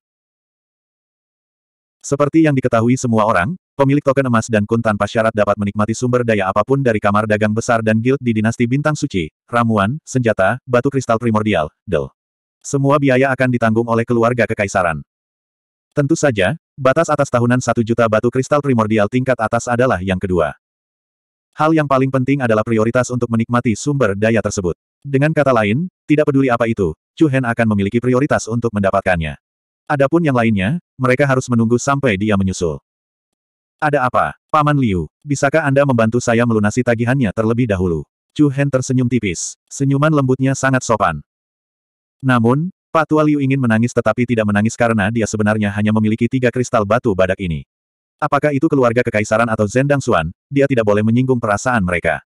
Seperti yang diketahui semua orang, pemilik token emas dan kun tanpa syarat dapat menikmati sumber daya apapun dari kamar dagang besar dan guild di dinasti bintang suci, ramuan, senjata, batu kristal primordial, del. Semua biaya akan ditanggung oleh keluarga kekaisaran. Tentu saja, batas atas tahunan satu juta batu kristal primordial tingkat atas adalah yang kedua. Hal yang paling penting adalah prioritas untuk menikmati sumber daya tersebut. Dengan kata lain, tidak peduli apa itu, Chu Hen akan memiliki prioritas untuk mendapatkannya. Adapun yang lainnya, mereka harus menunggu sampai dia menyusul. Ada apa, Paman Liu? Bisakah Anda membantu saya melunasi tagihannya terlebih dahulu? Chu Hen tersenyum tipis. Senyuman lembutnya sangat sopan. Namun, Pak Tua Liu ingin menangis tetapi tidak menangis karena dia sebenarnya hanya memiliki tiga kristal batu badak ini. Apakah itu keluarga kekaisaran atau Zendang Suan? dia tidak boleh menyinggung perasaan mereka.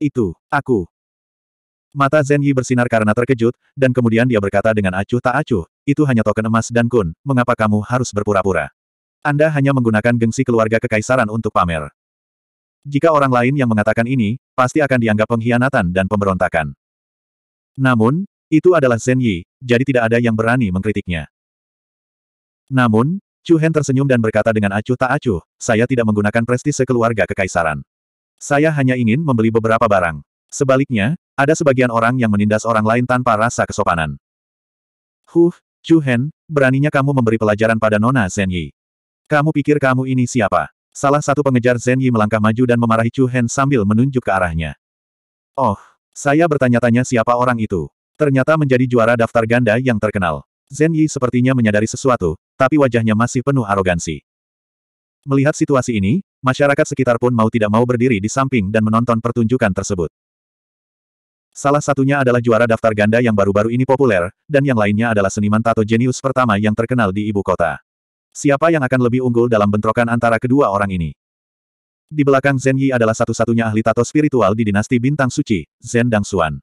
Itu, aku. Mata Zen Yi bersinar karena terkejut, dan kemudian dia berkata dengan acuh tak acuh, itu hanya token emas dan kun, mengapa kamu harus berpura-pura? Anda hanya menggunakan gengsi keluarga kekaisaran untuk pamer. Jika orang lain yang mengatakan ini, pasti akan dianggap pengkhianatan dan pemberontakan. Namun, itu adalah Zen Yi, jadi tidak ada yang berani mengkritiknya. Namun, Chu Hen tersenyum dan berkata dengan acuh tak acuh, saya tidak menggunakan prestise keluarga kekaisaran. Saya hanya ingin membeli beberapa barang. Sebaliknya, ada sebagian orang yang menindas orang lain tanpa rasa kesopanan. Huh, Chu Hen, beraninya kamu memberi pelajaran pada Nona Zhen Yi. Kamu pikir kamu ini siapa? Salah satu pengejar Zhen Yi melangkah maju dan memarahi Chu Hen sambil menunjuk ke arahnya. Oh, saya bertanya-tanya siapa orang itu. Ternyata menjadi juara daftar ganda yang terkenal. Zhen Yi sepertinya menyadari sesuatu, tapi wajahnya masih penuh arogansi. Melihat situasi ini, masyarakat sekitar pun mau tidak mau berdiri di samping dan menonton pertunjukan tersebut. Salah satunya adalah juara daftar ganda yang baru-baru ini populer, dan yang lainnya adalah seniman tato jenius pertama yang terkenal di ibu kota. Siapa yang akan lebih unggul dalam bentrokan antara kedua orang ini? Di belakang Zen Yi adalah satu-satunya ahli tato spiritual di dinasti Bintang Suci, Zen Dang Xuan.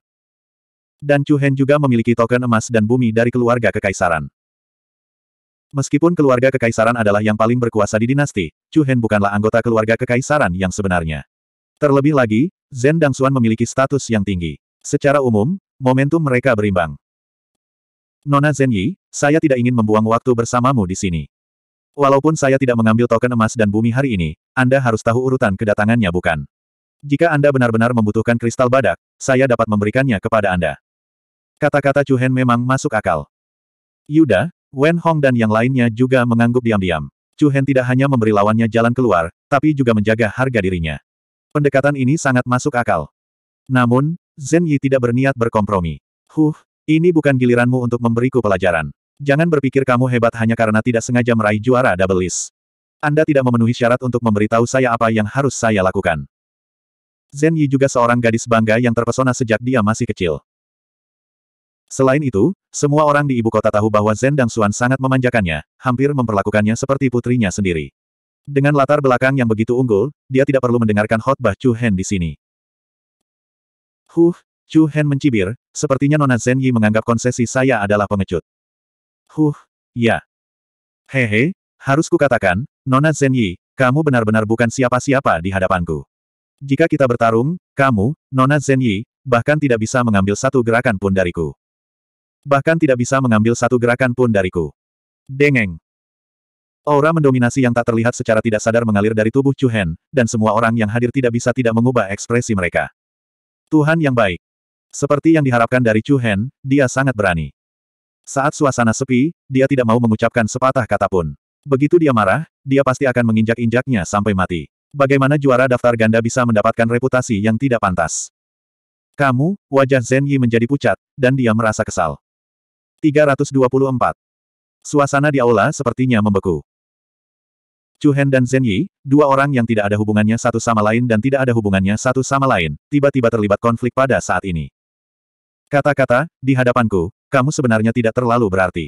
Dan Chu Hen juga memiliki token emas dan bumi dari keluarga kekaisaran. Meskipun keluarga kekaisaran adalah yang paling berkuasa di dinasti, Chu Hen bukanlah anggota keluarga kekaisaran yang sebenarnya. Terlebih lagi, Zhen Dangsuan memiliki status yang tinggi. Secara umum, momentum mereka berimbang. Nona Zhen Yi, saya tidak ingin membuang waktu bersamamu di sini. Walaupun saya tidak mengambil token emas dan bumi hari ini, Anda harus tahu urutan kedatangannya bukan? Jika Anda benar-benar membutuhkan kristal badak, saya dapat memberikannya kepada Anda. Kata-kata Chu Hen memang masuk akal. Yuda, Wen Hong dan yang lainnya juga mengangguk diam-diam. Chu Hen tidak hanya memberi lawannya jalan keluar, tapi juga menjaga harga dirinya. Pendekatan ini sangat masuk akal. Namun, Zhen Yi tidak berniat berkompromi. Huh, ini bukan giliranmu untuk memberiku pelajaran. Jangan berpikir kamu hebat hanya karena tidak sengaja meraih juara double list. Anda tidak memenuhi syarat untuk memberitahu saya apa yang harus saya lakukan. Zhen Yi juga seorang gadis bangga yang terpesona sejak dia masih kecil. Selain itu, semua orang di ibu kota tahu bahwa Zen Dang Xuan sangat memanjakannya, hampir memperlakukannya seperti putrinya sendiri. Dengan latar belakang yang begitu unggul, dia tidak perlu mendengarkan khotbah Chu Hen di sini. Huh, Chu Hen mencibir, sepertinya Nona Zen Yi menganggap konsesi saya adalah pengecut. Huh, ya. Hehe, harus kukatakan, Nona Zen Yi, kamu benar-benar bukan siapa-siapa di hadapanku. Jika kita bertarung, kamu, Nona Zen Yi, bahkan tidak bisa mengambil satu gerakan pun dariku bahkan tidak bisa mengambil satu gerakan pun dariku. Dengeng. Aura mendominasi yang tak terlihat secara tidak sadar mengalir dari tubuh Chu Hen, dan semua orang yang hadir tidak bisa tidak mengubah ekspresi mereka. Tuhan yang baik. Seperti yang diharapkan dari Chu Hen, dia sangat berani. Saat suasana sepi, dia tidak mau mengucapkan sepatah kata pun. Begitu dia marah, dia pasti akan menginjak-injaknya sampai mati. Bagaimana juara daftar ganda bisa mendapatkan reputasi yang tidak pantas? Kamu, wajah Zhen Yi menjadi pucat, dan dia merasa kesal. 324. Suasana di aula sepertinya membeku. Chu Hen dan Zhen Yi, dua orang yang tidak ada hubungannya satu sama lain dan tidak ada hubungannya satu sama lain, tiba-tiba terlibat konflik pada saat ini. Kata-kata, di hadapanku, kamu sebenarnya tidak terlalu berarti.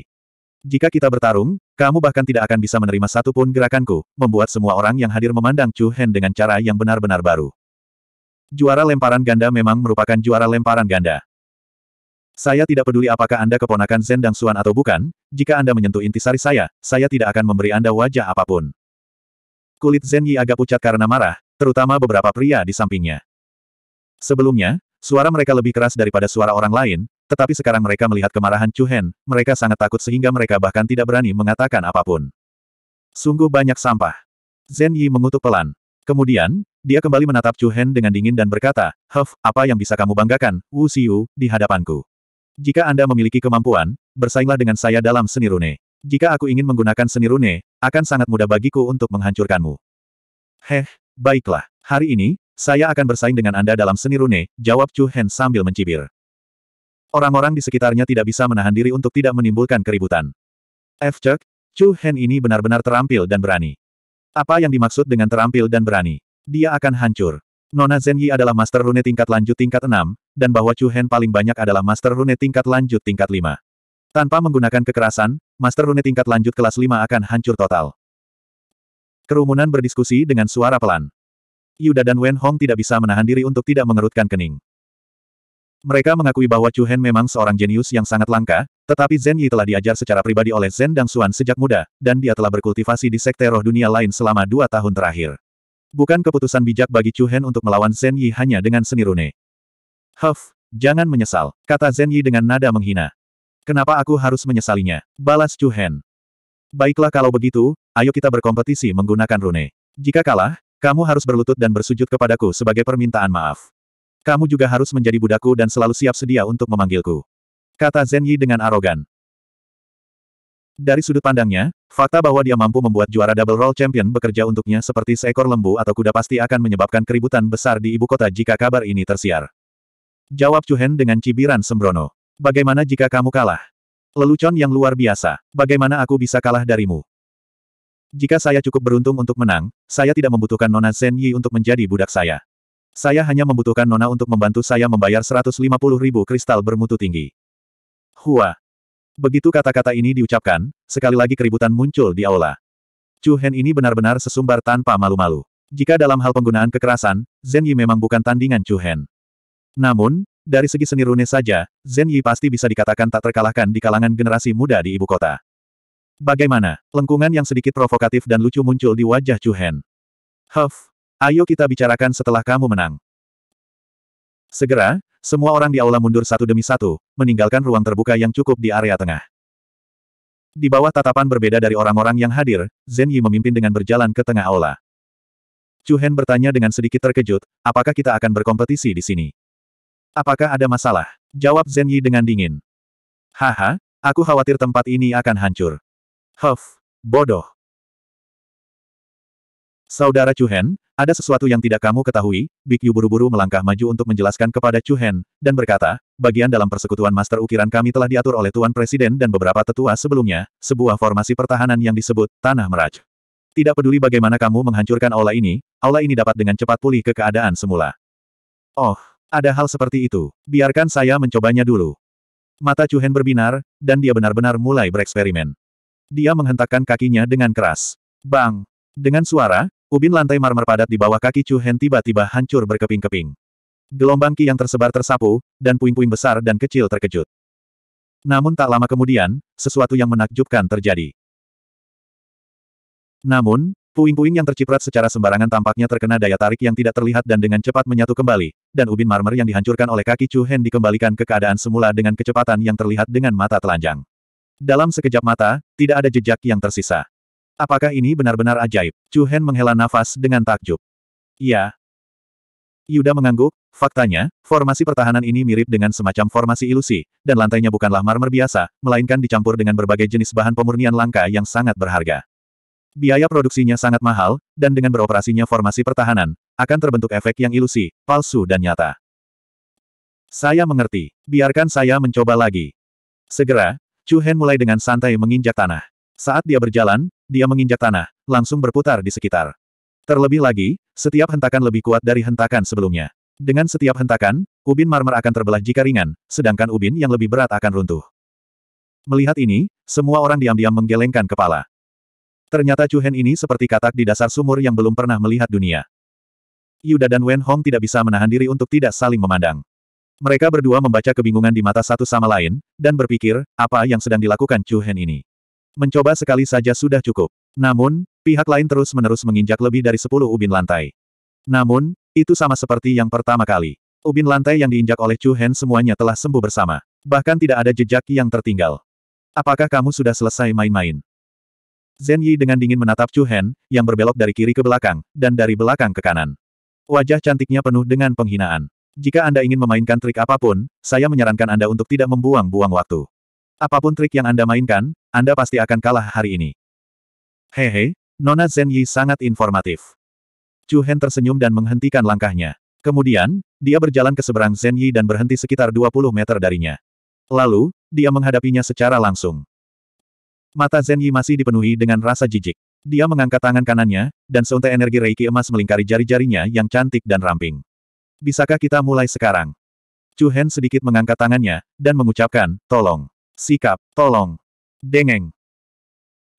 Jika kita bertarung, kamu bahkan tidak akan bisa menerima satu pun gerakanku, membuat semua orang yang hadir memandang Chu Hen dengan cara yang benar-benar baru. Juara lemparan ganda memang merupakan juara lemparan ganda. Saya tidak peduli apakah Anda keponakan Zen Suan Suan atau bukan, jika Anda menyentuh intisari saya, saya tidak akan memberi Anda wajah apapun. Kulit Zen Yi agak pucat karena marah, terutama beberapa pria di sampingnya. Sebelumnya, suara mereka lebih keras daripada suara orang lain, tetapi sekarang mereka melihat kemarahan Chu Hen, mereka sangat takut sehingga mereka bahkan tidak berani mengatakan apapun. Sungguh banyak sampah. Zen Yi mengutuk pelan. Kemudian, dia kembali menatap Chu Hen dengan dingin dan berkata, Huff, apa yang bisa kamu banggakan, Wu Siu, di hadapanku. Jika Anda memiliki kemampuan, bersainglah dengan saya dalam seni rune. Jika aku ingin menggunakan seni rune, akan sangat mudah bagiku untuk menghancurkanmu. Heh, baiklah. Hari ini, saya akan bersaing dengan Anda dalam seni rune, jawab Chu Hen sambil mencibir. Orang-orang di sekitarnya tidak bisa menahan diri untuk tidak menimbulkan keributan. F. Chuck, Chu Hen ini benar-benar terampil dan berani. Apa yang dimaksud dengan terampil dan berani? Dia akan hancur. Nona Zhen Yi adalah master rune tingkat lanjut tingkat 6, dan bahwa Chu Hen paling banyak adalah Master Rune tingkat lanjut tingkat 5. Tanpa menggunakan kekerasan, Master Rune tingkat lanjut kelas 5 akan hancur total. Kerumunan berdiskusi dengan suara pelan. Yuda dan Wen Hong tidak bisa menahan diri untuk tidak mengerutkan kening. Mereka mengakui bahwa Chu Hen memang seorang jenius yang sangat langka, tetapi Zen Yi telah diajar secara pribadi oleh Zen Dang Xuan sejak muda, dan dia telah berkultivasi di sekte roh dunia lain selama dua tahun terakhir. Bukan keputusan bijak bagi Chu Hen untuk melawan Zen Yi hanya dengan seni rune. Huff, jangan menyesal, kata Zen Yi dengan nada menghina. Kenapa aku harus menyesalinya? Balas Chu Hen. Baiklah kalau begitu, ayo kita berkompetisi menggunakan rune. Jika kalah, kamu harus berlutut dan bersujud kepadaku sebagai permintaan maaf. Kamu juga harus menjadi budakku dan selalu siap sedia untuk memanggilku. Kata Zen Yi dengan arogan. Dari sudut pandangnya, fakta bahwa dia mampu membuat juara double role champion bekerja untuknya seperti seekor lembu atau kuda pasti akan menyebabkan keributan besar di ibu kota jika kabar ini tersiar. Jawab Chu Hen dengan cibiran sembrono. Bagaimana jika kamu kalah? Lelucon yang luar biasa, bagaimana aku bisa kalah darimu? Jika saya cukup beruntung untuk menang, saya tidak membutuhkan Nona Zhen Yi untuk menjadi budak saya. Saya hanya membutuhkan Nona untuk membantu saya membayar 150 ribu kristal bermutu tinggi. Hua. Begitu kata-kata ini diucapkan, sekali lagi keributan muncul di aula. Chu Hen ini benar-benar sesumbar tanpa malu-malu. Jika dalam hal penggunaan kekerasan, Zhen Yi memang bukan tandingan Chu Hen. Namun, dari segi seni rune saja, Zhen Yi pasti bisa dikatakan tak terkalahkan di kalangan generasi muda di ibu kota. Bagaimana? Lengkungan yang sedikit provokatif dan lucu muncul di wajah Chu Hen. Huff, ayo kita bicarakan setelah kamu menang. Segera, semua orang di aula mundur satu demi satu, meninggalkan ruang terbuka yang cukup di area tengah. Di bawah tatapan berbeda dari orang-orang yang hadir, Zhen Yi memimpin dengan berjalan ke tengah aula. Chu Hen bertanya dengan sedikit terkejut, apakah kita akan berkompetisi di sini? Apakah ada masalah? Jawab Zhen Yi dengan dingin. Haha, aku khawatir tempat ini akan hancur. Huff, bodoh. Saudara Chuhen, ada sesuatu yang tidak kamu ketahui, Big Yu buru-buru melangkah maju untuk menjelaskan kepada Chuhen, dan berkata, bagian dalam persekutuan master ukiran kami telah diatur oleh Tuan Presiden dan beberapa tetua sebelumnya, sebuah formasi pertahanan yang disebut Tanah Meraj. Tidak peduli bagaimana kamu menghancurkan aula ini, aula ini dapat dengan cepat pulih ke keadaan semula. Oh, ada hal seperti itu. Biarkan saya mencobanya dulu. Mata Chuhen berbinar, dan dia benar-benar mulai bereksperimen. Dia menghentakkan kakinya dengan keras. Bang! Dengan suara, ubin lantai marmer padat di bawah kaki Chuhen tiba-tiba hancur berkeping-keping. Gelombang ki yang tersebar tersapu, dan puing-puing besar dan kecil terkejut. Namun tak lama kemudian, sesuatu yang menakjubkan terjadi. Namun, Puing-puing yang terciprat secara sembarangan tampaknya terkena daya tarik yang tidak terlihat dan dengan cepat menyatu kembali, dan ubin marmer yang dihancurkan oleh kaki Chu Hen dikembalikan ke keadaan semula dengan kecepatan yang terlihat dengan mata telanjang. Dalam sekejap mata, tidak ada jejak yang tersisa. Apakah ini benar-benar ajaib? Chu Hen menghela nafas dengan takjub. Iya. Yuda mengangguk, faktanya, formasi pertahanan ini mirip dengan semacam formasi ilusi, dan lantainya bukanlah marmer biasa, melainkan dicampur dengan berbagai jenis bahan pemurnian langka yang sangat berharga. Biaya produksinya sangat mahal, dan dengan beroperasinya formasi pertahanan, akan terbentuk efek yang ilusi, palsu dan nyata. Saya mengerti. Biarkan saya mencoba lagi. Segera, Chu Hen mulai dengan santai menginjak tanah. Saat dia berjalan, dia menginjak tanah, langsung berputar di sekitar. Terlebih lagi, setiap hentakan lebih kuat dari hentakan sebelumnya. Dengan setiap hentakan, ubin marmer akan terbelah jika ringan, sedangkan ubin yang lebih berat akan runtuh. Melihat ini, semua orang diam-diam menggelengkan kepala. Ternyata Chu Hen ini seperti katak di dasar sumur yang belum pernah melihat dunia. Yuda dan Wen Hong tidak bisa menahan diri untuk tidak saling memandang. Mereka berdua membaca kebingungan di mata satu sama lain, dan berpikir, apa yang sedang dilakukan Chu Hen ini. Mencoba sekali saja sudah cukup. Namun, pihak lain terus-menerus menginjak lebih dari sepuluh ubin lantai. Namun, itu sama seperti yang pertama kali. Ubin lantai yang diinjak oleh Chu Hen semuanya telah sembuh bersama. Bahkan tidak ada jejak yang tertinggal. Apakah kamu sudah selesai main-main? Zhen Yi dengan dingin menatap Chu Hen, yang berbelok dari kiri ke belakang, dan dari belakang ke kanan. Wajah cantiknya penuh dengan penghinaan. Jika Anda ingin memainkan trik apapun, saya menyarankan Anda untuk tidak membuang-buang waktu. Apapun trik yang Anda mainkan, Anda pasti akan kalah hari ini. Hehe, Nona Zhen Yi sangat informatif. Chu Hen tersenyum dan menghentikan langkahnya. Kemudian, dia berjalan ke seberang Zhen Yi dan berhenti sekitar 20 meter darinya. Lalu, dia menghadapinya secara langsung. Mata Zhen Yi masih dipenuhi dengan rasa jijik. Dia mengangkat tangan kanannya, dan seuntai energi reiki emas melingkari jari-jarinya yang cantik dan ramping. Bisakah kita mulai sekarang? Chu Hen sedikit mengangkat tangannya, dan mengucapkan, tolong. Sikap, tolong. Dengeng.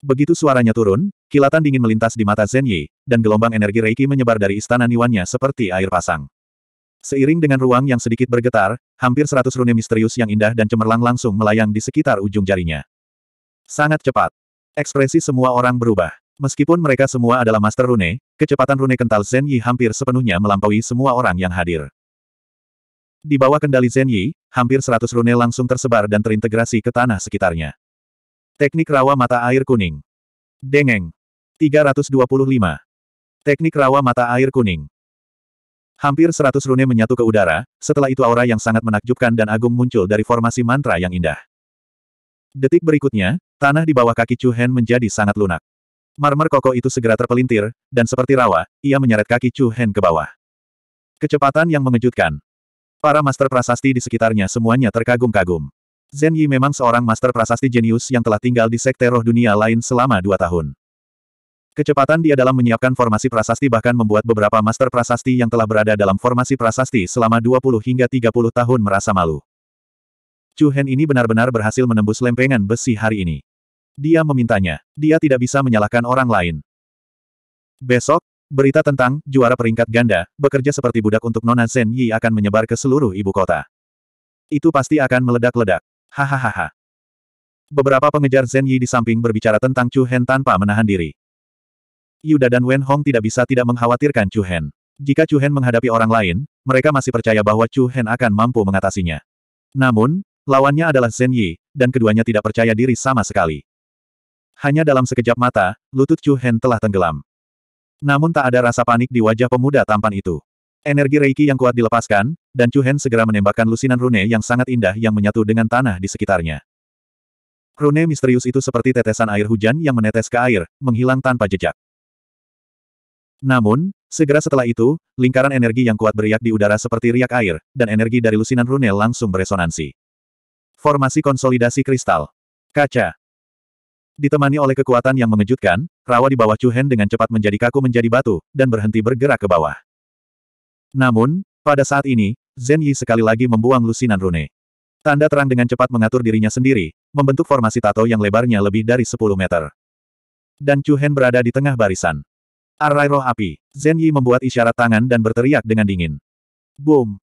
Begitu suaranya turun, kilatan dingin melintas di mata Zhen Yi, dan gelombang energi reiki menyebar dari istana Niwannya seperti air pasang. Seiring dengan ruang yang sedikit bergetar, hampir seratus rune misterius yang indah dan cemerlang langsung melayang di sekitar ujung jarinya. Sangat cepat. Ekspresi semua orang berubah. Meskipun mereka semua adalah Master Rune, kecepatan Rune kental Zen Yi hampir sepenuhnya melampaui semua orang yang hadir. Di bawah kendali Zen Yi, hampir 100 rune langsung tersebar dan terintegrasi ke tanah sekitarnya. Teknik rawa mata air kuning. Dengeng. 325. Teknik rawa mata air kuning. Hampir 100 rune menyatu ke udara, setelah itu aura yang sangat menakjubkan dan agung muncul dari formasi mantra yang indah. Detik berikutnya, tanah di bawah kaki Chu Hen menjadi sangat lunak. Marmer kokoh itu segera terpelintir, dan seperti rawa, ia menyeret kaki Chu Hen ke bawah. Kecepatan yang mengejutkan. Para master prasasti di sekitarnya semuanya terkagum-kagum. Zhen Yi memang seorang master prasasti jenius yang telah tinggal di sekte roh dunia lain selama dua tahun. Kecepatan dia dalam menyiapkan formasi prasasti bahkan membuat beberapa master prasasti yang telah berada dalam formasi prasasti selama 20 hingga 30 tahun merasa malu. Chu Hen ini benar-benar berhasil menembus lempengan besi hari ini. Dia memintanya. Dia tidak bisa menyalahkan orang lain. Besok, berita tentang juara peringkat ganda, bekerja seperti budak untuk Nona Zen Yi akan menyebar ke seluruh ibu kota. Itu pasti akan meledak-ledak. Hahaha. Beberapa pengejar Zen Yi di samping berbicara tentang Chu Hen tanpa menahan diri. Yuda dan Wen Hong tidak bisa tidak mengkhawatirkan Chu Hen. Jika Chu Hen menghadapi orang lain, mereka masih percaya bahwa Chu Hen akan mampu mengatasinya. Namun, Lawannya adalah Zhen Yi, dan keduanya tidak percaya diri sama sekali. Hanya dalam sekejap mata, lutut Chu Hen telah tenggelam. Namun tak ada rasa panik di wajah pemuda tampan itu. Energi Reiki yang kuat dilepaskan, dan Chu Hen segera menembakkan lusinan rune yang sangat indah yang menyatu dengan tanah di sekitarnya. Rune misterius itu seperti tetesan air hujan yang menetes ke air, menghilang tanpa jejak. Namun, segera setelah itu, lingkaran energi yang kuat beriak di udara seperti riak air, dan energi dari lusinan rune langsung beresonansi. Formasi konsolidasi kristal. Kaca. Ditemani oleh kekuatan yang mengejutkan, rawa di bawah Chuhen dengan cepat menjadi kaku menjadi batu, dan berhenti bergerak ke bawah. Namun, pada saat ini, Zhen Yi sekali lagi membuang lusinan rune. Tanda terang dengan cepat mengatur dirinya sendiri, membentuk formasi tato yang lebarnya lebih dari 10 meter. Dan Chuhen berada di tengah barisan. Arai roh api, Zhen Yi membuat isyarat tangan dan berteriak dengan dingin. Boom!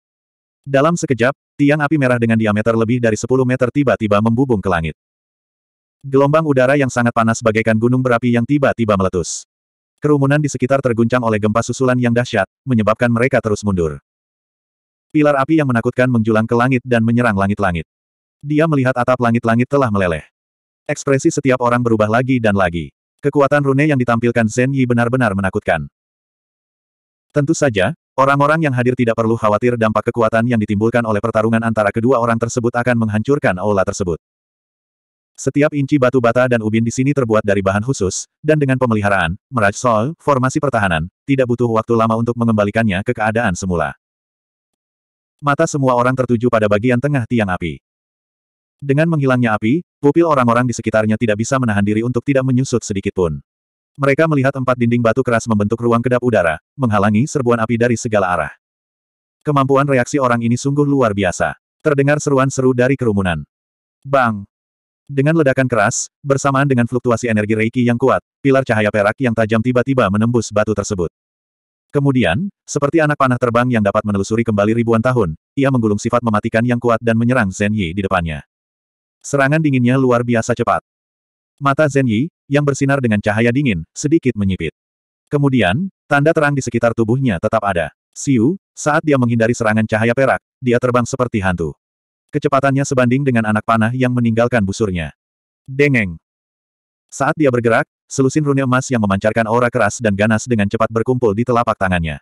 Dalam sekejap, tiang api merah dengan diameter lebih dari 10 meter tiba-tiba membubung ke langit. Gelombang udara yang sangat panas bagaikan gunung berapi yang tiba-tiba meletus. Kerumunan di sekitar terguncang oleh gempa susulan yang dahsyat, menyebabkan mereka terus mundur. Pilar api yang menakutkan menjulang ke langit dan menyerang langit-langit. Dia melihat atap langit-langit telah meleleh. Ekspresi setiap orang berubah lagi dan lagi. Kekuatan rune yang ditampilkan Zen Yi benar-benar menakutkan. Tentu saja, Orang-orang yang hadir tidak perlu khawatir dampak kekuatan yang ditimbulkan oleh pertarungan antara kedua orang tersebut akan menghancurkan aula tersebut. Setiap inci batu bata dan ubin di sini terbuat dari bahan khusus, dan dengan pemeliharaan, meraj sol, formasi pertahanan, tidak butuh waktu lama untuk mengembalikannya ke keadaan semula. Mata semua orang tertuju pada bagian tengah tiang api. Dengan menghilangnya api, pupil orang-orang di sekitarnya tidak bisa menahan diri untuk tidak menyusut sedikitpun. Mereka melihat empat dinding batu keras membentuk ruang kedap udara, menghalangi serbuan api dari segala arah. Kemampuan reaksi orang ini sungguh luar biasa. Terdengar seruan seru dari kerumunan. Bang! Dengan ledakan keras, bersamaan dengan fluktuasi energi Reiki yang kuat, pilar cahaya perak yang tajam tiba-tiba menembus batu tersebut. Kemudian, seperti anak panah terbang yang dapat menelusuri kembali ribuan tahun, ia menggulung sifat mematikan yang kuat dan menyerang Zhen Yi di depannya. Serangan dinginnya luar biasa cepat. Mata Zhen Yi, yang bersinar dengan cahaya dingin, sedikit menyipit. Kemudian, tanda terang di sekitar tubuhnya tetap ada. Siu, saat dia menghindari serangan cahaya perak, dia terbang seperti hantu. Kecepatannya sebanding dengan anak panah yang meninggalkan busurnya. Dengeng. Saat dia bergerak, selusin rune emas yang memancarkan aura keras dan ganas dengan cepat berkumpul di telapak tangannya.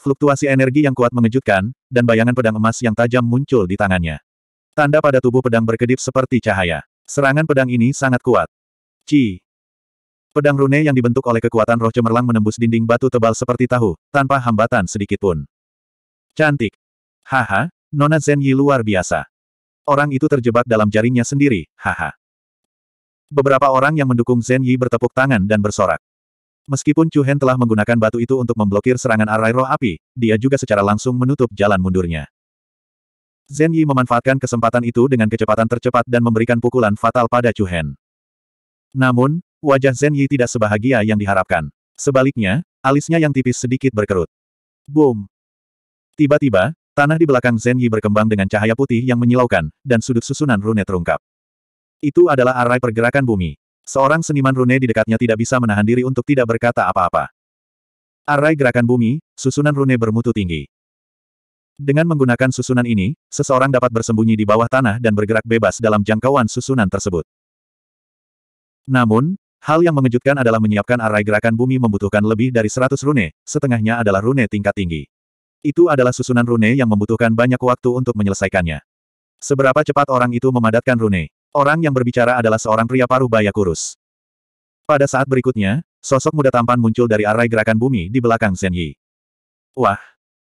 Fluktuasi energi yang kuat mengejutkan, dan bayangan pedang emas yang tajam muncul di tangannya. Tanda pada tubuh pedang berkedip seperti cahaya. Serangan pedang ini sangat kuat. Ci. Pedang rune yang dibentuk oleh kekuatan roh cemerlang menembus dinding batu tebal seperti tahu, tanpa hambatan sedikit pun. Cantik. Haha, Nona Zen Yi luar biasa. Orang itu terjebak dalam jaringnya sendiri, haha. Beberapa orang yang mendukung Zen Yi bertepuk tangan dan bersorak. Meskipun Chu Hen telah menggunakan batu itu untuk memblokir serangan arai roh api, dia juga secara langsung menutup jalan mundurnya. Zen Yi memanfaatkan kesempatan itu dengan kecepatan tercepat dan memberikan pukulan fatal pada Chu Hen. Namun, wajah Zen Yi tidak sebahagia yang diharapkan. Sebaliknya, alisnya yang tipis sedikit berkerut. Boom! Tiba-tiba, tanah di belakang Zen Yi berkembang dengan cahaya putih yang menyilaukan, dan sudut susunan rune terungkap. Itu adalah arai pergerakan bumi. Seorang seniman rune di dekatnya tidak bisa menahan diri untuk tidak berkata apa-apa. Arai gerakan bumi, susunan rune bermutu tinggi. Dengan menggunakan susunan ini, seseorang dapat bersembunyi di bawah tanah dan bergerak bebas dalam jangkauan susunan tersebut. Namun, hal yang mengejutkan adalah menyiapkan arai gerakan bumi membutuhkan lebih dari 100 rune, setengahnya adalah rune tingkat tinggi. Itu adalah susunan rune yang membutuhkan banyak waktu untuk menyelesaikannya. Seberapa cepat orang itu memadatkan rune? Orang yang berbicara adalah seorang pria paruh baya kurus. Pada saat berikutnya, sosok muda tampan muncul dari arai gerakan bumi di belakang Zhen Yi. Wah!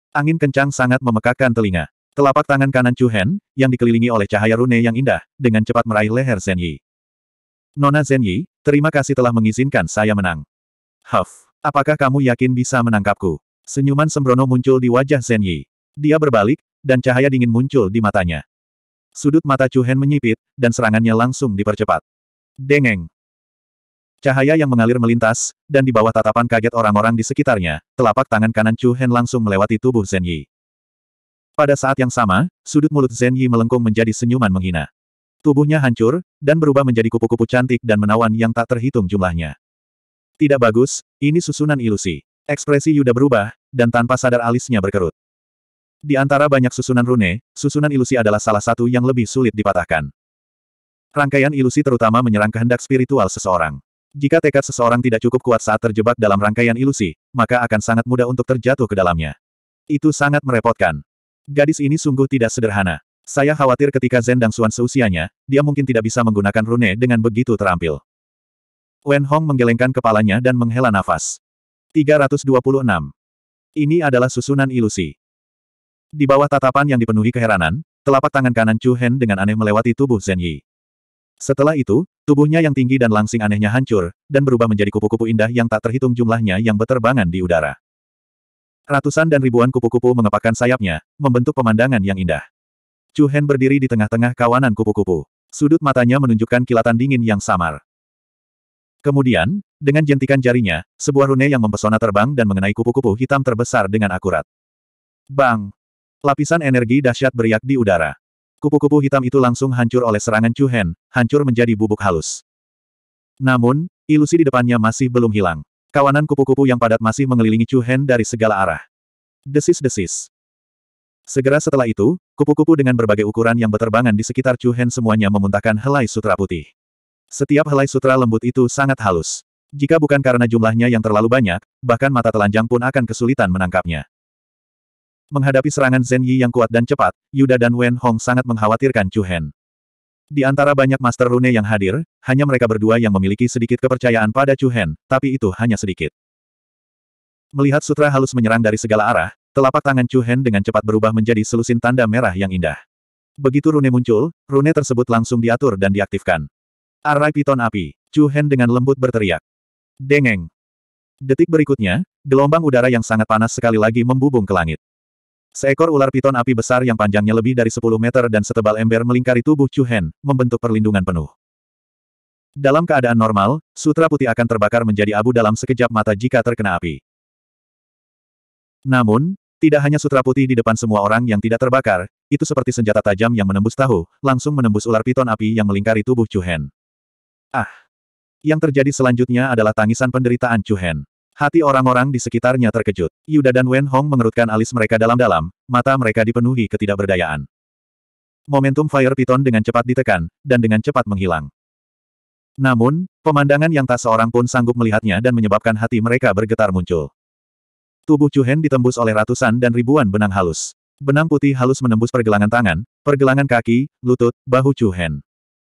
Angin kencang sangat memekakkan telinga. Telapak tangan kanan Chu Hen, yang dikelilingi oleh cahaya rune yang indah, dengan cepat meraih leher Zhen Yi. Nona Zhenyi, terima kasih telah mengizinkan saya menang. Huff, apakah kamu yakin bisa menangkapku? Senyuman sembrono muncul di wajah Zhenyi. Dia berbalik, dan cahaya dingin muncul di matanya. Sudut mata Chu Hen menyipit, dan serangannya langsung dipercepat. Dengeng. Cahaya yang mengalir melintas, dan di bawah tatapan kaget orang-orang di sekitarnya, telapak tangan kanan Chu Hen langsung melewati tubuh Zenyi. Pada saat yang sama, sudut mulut Zenyi melengkung menjadi senyuman menghina. Tubuhnya hancur, dan berubah menjadi kupu-kupu cantik dan menawan yang tak terhitung jumlahnya. Tidak bagus, ini susunan ilusi. Ekspresi Yuda berubah, dan tanpa sadar alisnya berkerut. Di antara banyak susunan rune, susunan ilusi adalah salah satu yang lebih sulit dipatahkan. Rangkaian ilusi terutama menyerang kehendak spiritual seseorang. Jika tekad seseorang tidak cukup kuat saat terjebak dalam rangkaian ilusi, maka akan sangat mudah untuk terjatuh ke dalamnya. Itu sangat merepotkan. Gadis ini sungguh tidak sederhana. Saya khawatir ketika Zen Dang Xuan seusianya, dia mungkin tidak bisa menggunakan rune dengan begitu terampil. Wen Hong menggelengkan kepalanya dan menghela nafas. 326. Ini adalah susunan ilusi. Di bawah tatapan yang dipenuhi keheranan, telapak tangan kanan Chu Hen dengan aneh melewati tubuh Zhen Yi. Setelah itu, tubuhnya yang tinggi dan langsing anehnya hancur, dan berubah menjadi kupu-kupu indah yang tak terhitung jumlahnya yang beterbangan di udara. Ratusan dan ribuan kupu-kupu mengepakkan sayapnya, membentuk pemandangan yang indah. Chu Hen berdiri di tengah-tengah kawanan kupu-kupu. Sudut matanya menunjukkan kilatan dingin yang samar. Kemudian, dengan jentikan jarinya, sebuah rune yang mempesona terbang dan mengenai kupu-kupu hitam terbesar dengan akurat. Bang! Lapisan energi dahsyat beriak di udara. Kupu-kupu hitam itu langsung hancur oleh serangan Chu Hen, hancur menjadi bubuk halus. Namun, ilusi di depannya masih belum hilang. Kawanan kupu-kupu yang padat masih mengelilingi Chu Hen dari segala arah. Desis-desis. Segera setelah itu, Kupu-kupu dengan berbagai ukuran yang berterbangan di sekitar Chu Hen semuanya memuntahkan helai sutra putih. Setiap helai sutra lembut itu sangat halus. Jika bukan karena jumlahnya yang terlalu banyak, bahkan mata telanjang pun akan kesulitan menangkapnya. Menghadapi serangan Zhen Yi yang kuat dan cepat, Yuda dan Wen Hong sangat mengkhawatirkan Chu Hen. Di antara banyak Master Rune yang hadir, hanya mereka berdua yang memiliki sedikit kepercayaan pada Chu Hen, tapi itu hanya sedikit. Melihat sutra halus menyerang dari segala arah, Telapak tangan Chu Hen dengan cepat berubah menjadi selusin tanda merah yang indah. Begitu rune muncul, rune tersebut langsung diatur dan diaktifkan. Arai piton api, Chu Hen dengan lembut berteriak. Dengeng. Detik berikutnya, gelombang udara yang sangat panas sekali lagi membubung ke langit. Seekor ular piton api besar yang panjangnya lebih dari 10 meter dan setebal ember melingkari tubuh Chu Hen, membentuk perlindungan penuh. Dalam keadaan normal, sutra putih akan terbakar menjadi abu dalam sekejap mata jika terkena api. Namun, tidak hanya sutra putih di depan semua orang yang tidak terbakar, itu seperti senjata tajam yang menembus tahu, langsung menembus ular piton api yang melingkari tubuh Chu Hen. Ah! Yang terjadi selanjutnya adalah tangisan penderitaan Chu Hen. Hati orang-orang di sekitarnya terkejut. Yuda dan Wen Hong mengerutkan alis mereka dalam-dalam, mata mereka dipenuhi ketidakberdayaan. Momentum Fire Piton dengan cepat ditekan, dan dengan cepat menghilang. Namun, pemandangan yang tak seorang pun sanggup melihatnya dan menyebabkan hati mereka bergetar muncul. Tubuh Chuhen ditembus oleh ratusan dan ribuan benang halus. Benang putih halus menembus pergelangan tangan, pergelangan kaki, lutut, bahu Chuhen.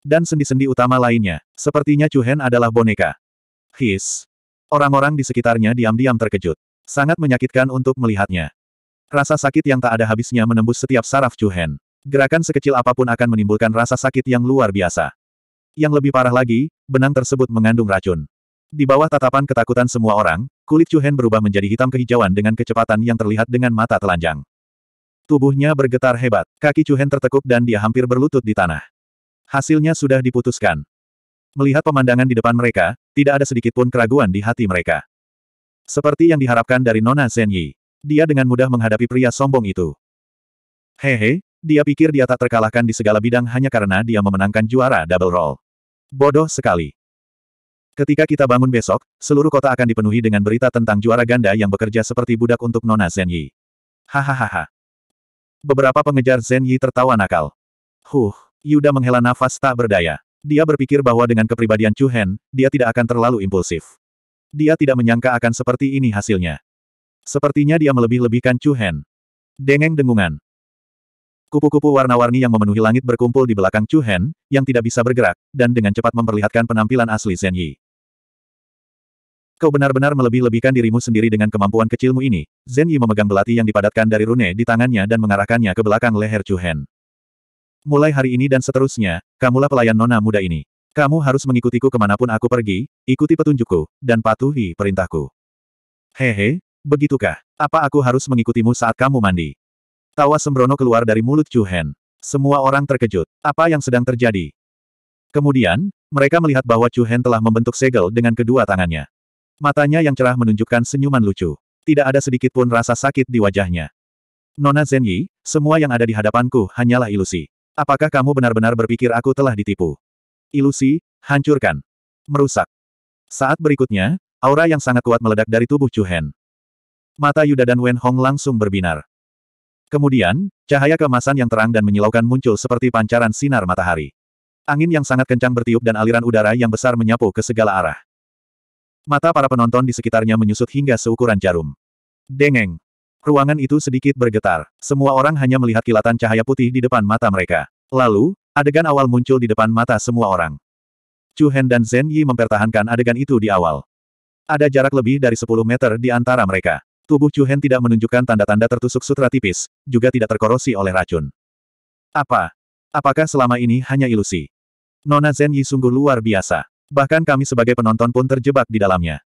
Dan sendi-sendi utama lainnya. Sepertinya Chuhen adalah boneka. His. Orang-orang di sekitarnya diam-diam terkejut. Sangat menyakitkan untuk melihatnya. Rasa sakit yang tak ada habisnya menembus setiap saraf Chuhen. Gerakan sekecil apapun akan menimbulkan rasa sakit yang luar biasa. Yang lebih parah lagi, benang tersebut mengandung racun. Di bawah tatapan ketakutan semua orang, Kulit Chu Hen berubah menjadi hitam kehijauan dengan kecepatan yang terlihat dengan mata telanjang. Tubuhnya bergetar hebat, kaki Chu Hen tertekuk dan dia hampir berlutut di tanah. Hasilnya sudah diputuskan. Melihat pemandangan di depan mereka, tidak ada sedikit pun keraguan di hati mereka. Seperti yang diharapkan dari Nona Zhen Yi, dia dengan mudah menghadapi pria sombong itu. Hehe, dia pikir dia tak terkalahkan di segala bidang hanya karena dia memenangkan juara double roll. Bodoh sekali. Ketika kita bangun besok, seluruh kota akan dipenuhi dengan berita tentang juara ganda yang bekerja seperti budak untuk Nona Zenyi. Hahaha. Beberapa pengejar Zenyi tertawa nakal. Huh, Yuda menghela nafas tak berdaya. Dia berpikir bahwa dengan kepribadian Chu Hen, dia tidak akan terlalu impulsif. Dia tidak menyangka akan seperti ini hasilnya. Sepertinya dia melebih-lebihkan Chu Hen. Dengeng dengungan. Kupu-kupu warna-warni yang memenuhi langit berkumpul di belakang Chu Hen, yang tidak bisa bergerak, dan dengan cepat memperlihatkan penampilan asli Zen Yi. Kau benar-benar melebih-lebihkan dirimu sendiri dengan kemampuan kecilmu ini. Zen Yi memegang belati yang dipadatkan dari rune di tangannya dan mengarahkannya ke belakang leher Chu Hen. Mulai hari ini dan seterusnya, kamulah pelayan nona muda ini. Kamu harus mengikutiku kemanapun aku pergi, ikuti petunjukku, dan patuhi perintahku. Hehe, begitukah? Apa aku harus mengikutimu saat kamu mandi? Tawa sembrono keluar dari mulut Chu Hen. Semua orang terkejut. Apa yang sedang terjadi? Kemudian, mereka melihat bahwa Chu Hen telah membentuk segel dengan kedua tangannya. Matanya yang cerah menunjukkan senyuman lucu. Tidak ada sedikit pun rasa sakit di wajahnya. Nona Zenyi, semua yang ada di hadapanku hanyalah ilusi. Apakah kamu benar-benar berpikir aku telah ditipu? Ilusi, hancurkan. Merusak. Saat berikutnya, aura yang sangat kuat meledak dari tubuh Chu Hen. Mata Yuda dan Wen Hong langsung berbinar. Kemudian, cahaya kemasan yang terang dan menyilaukan muncul seperti pancaran sinar matahari. Angin yang sangat kencang bertiup dan aliran udara yang besar menyapu ke segala arah. Mata para penonton di sekitarnya menyusut hingga seukuran jarum. Dengeng. Ruangan itu sedikit bergetar. Semua orang hanya melihat kilatan cahaya putih di depan mata mereka. Lalu, adegan awal muncul di depan mata semua orang. Chu Hen dan Zhen Yi mempertahankan adegan itu di awal. Ada jarak lebih dari 10 meter di antara mereka. Tubuh Chu Hen tidak menunjukkan tanda-tanda tertusuk sutra tipis, juga tidak terkorosi oleh racun. Apa? Apakah selama ini hanya ilusi? Nona Zhen Yi sungguh luar biasa. Bahkan kami sebagai penonton pun terjebak di dalamnya.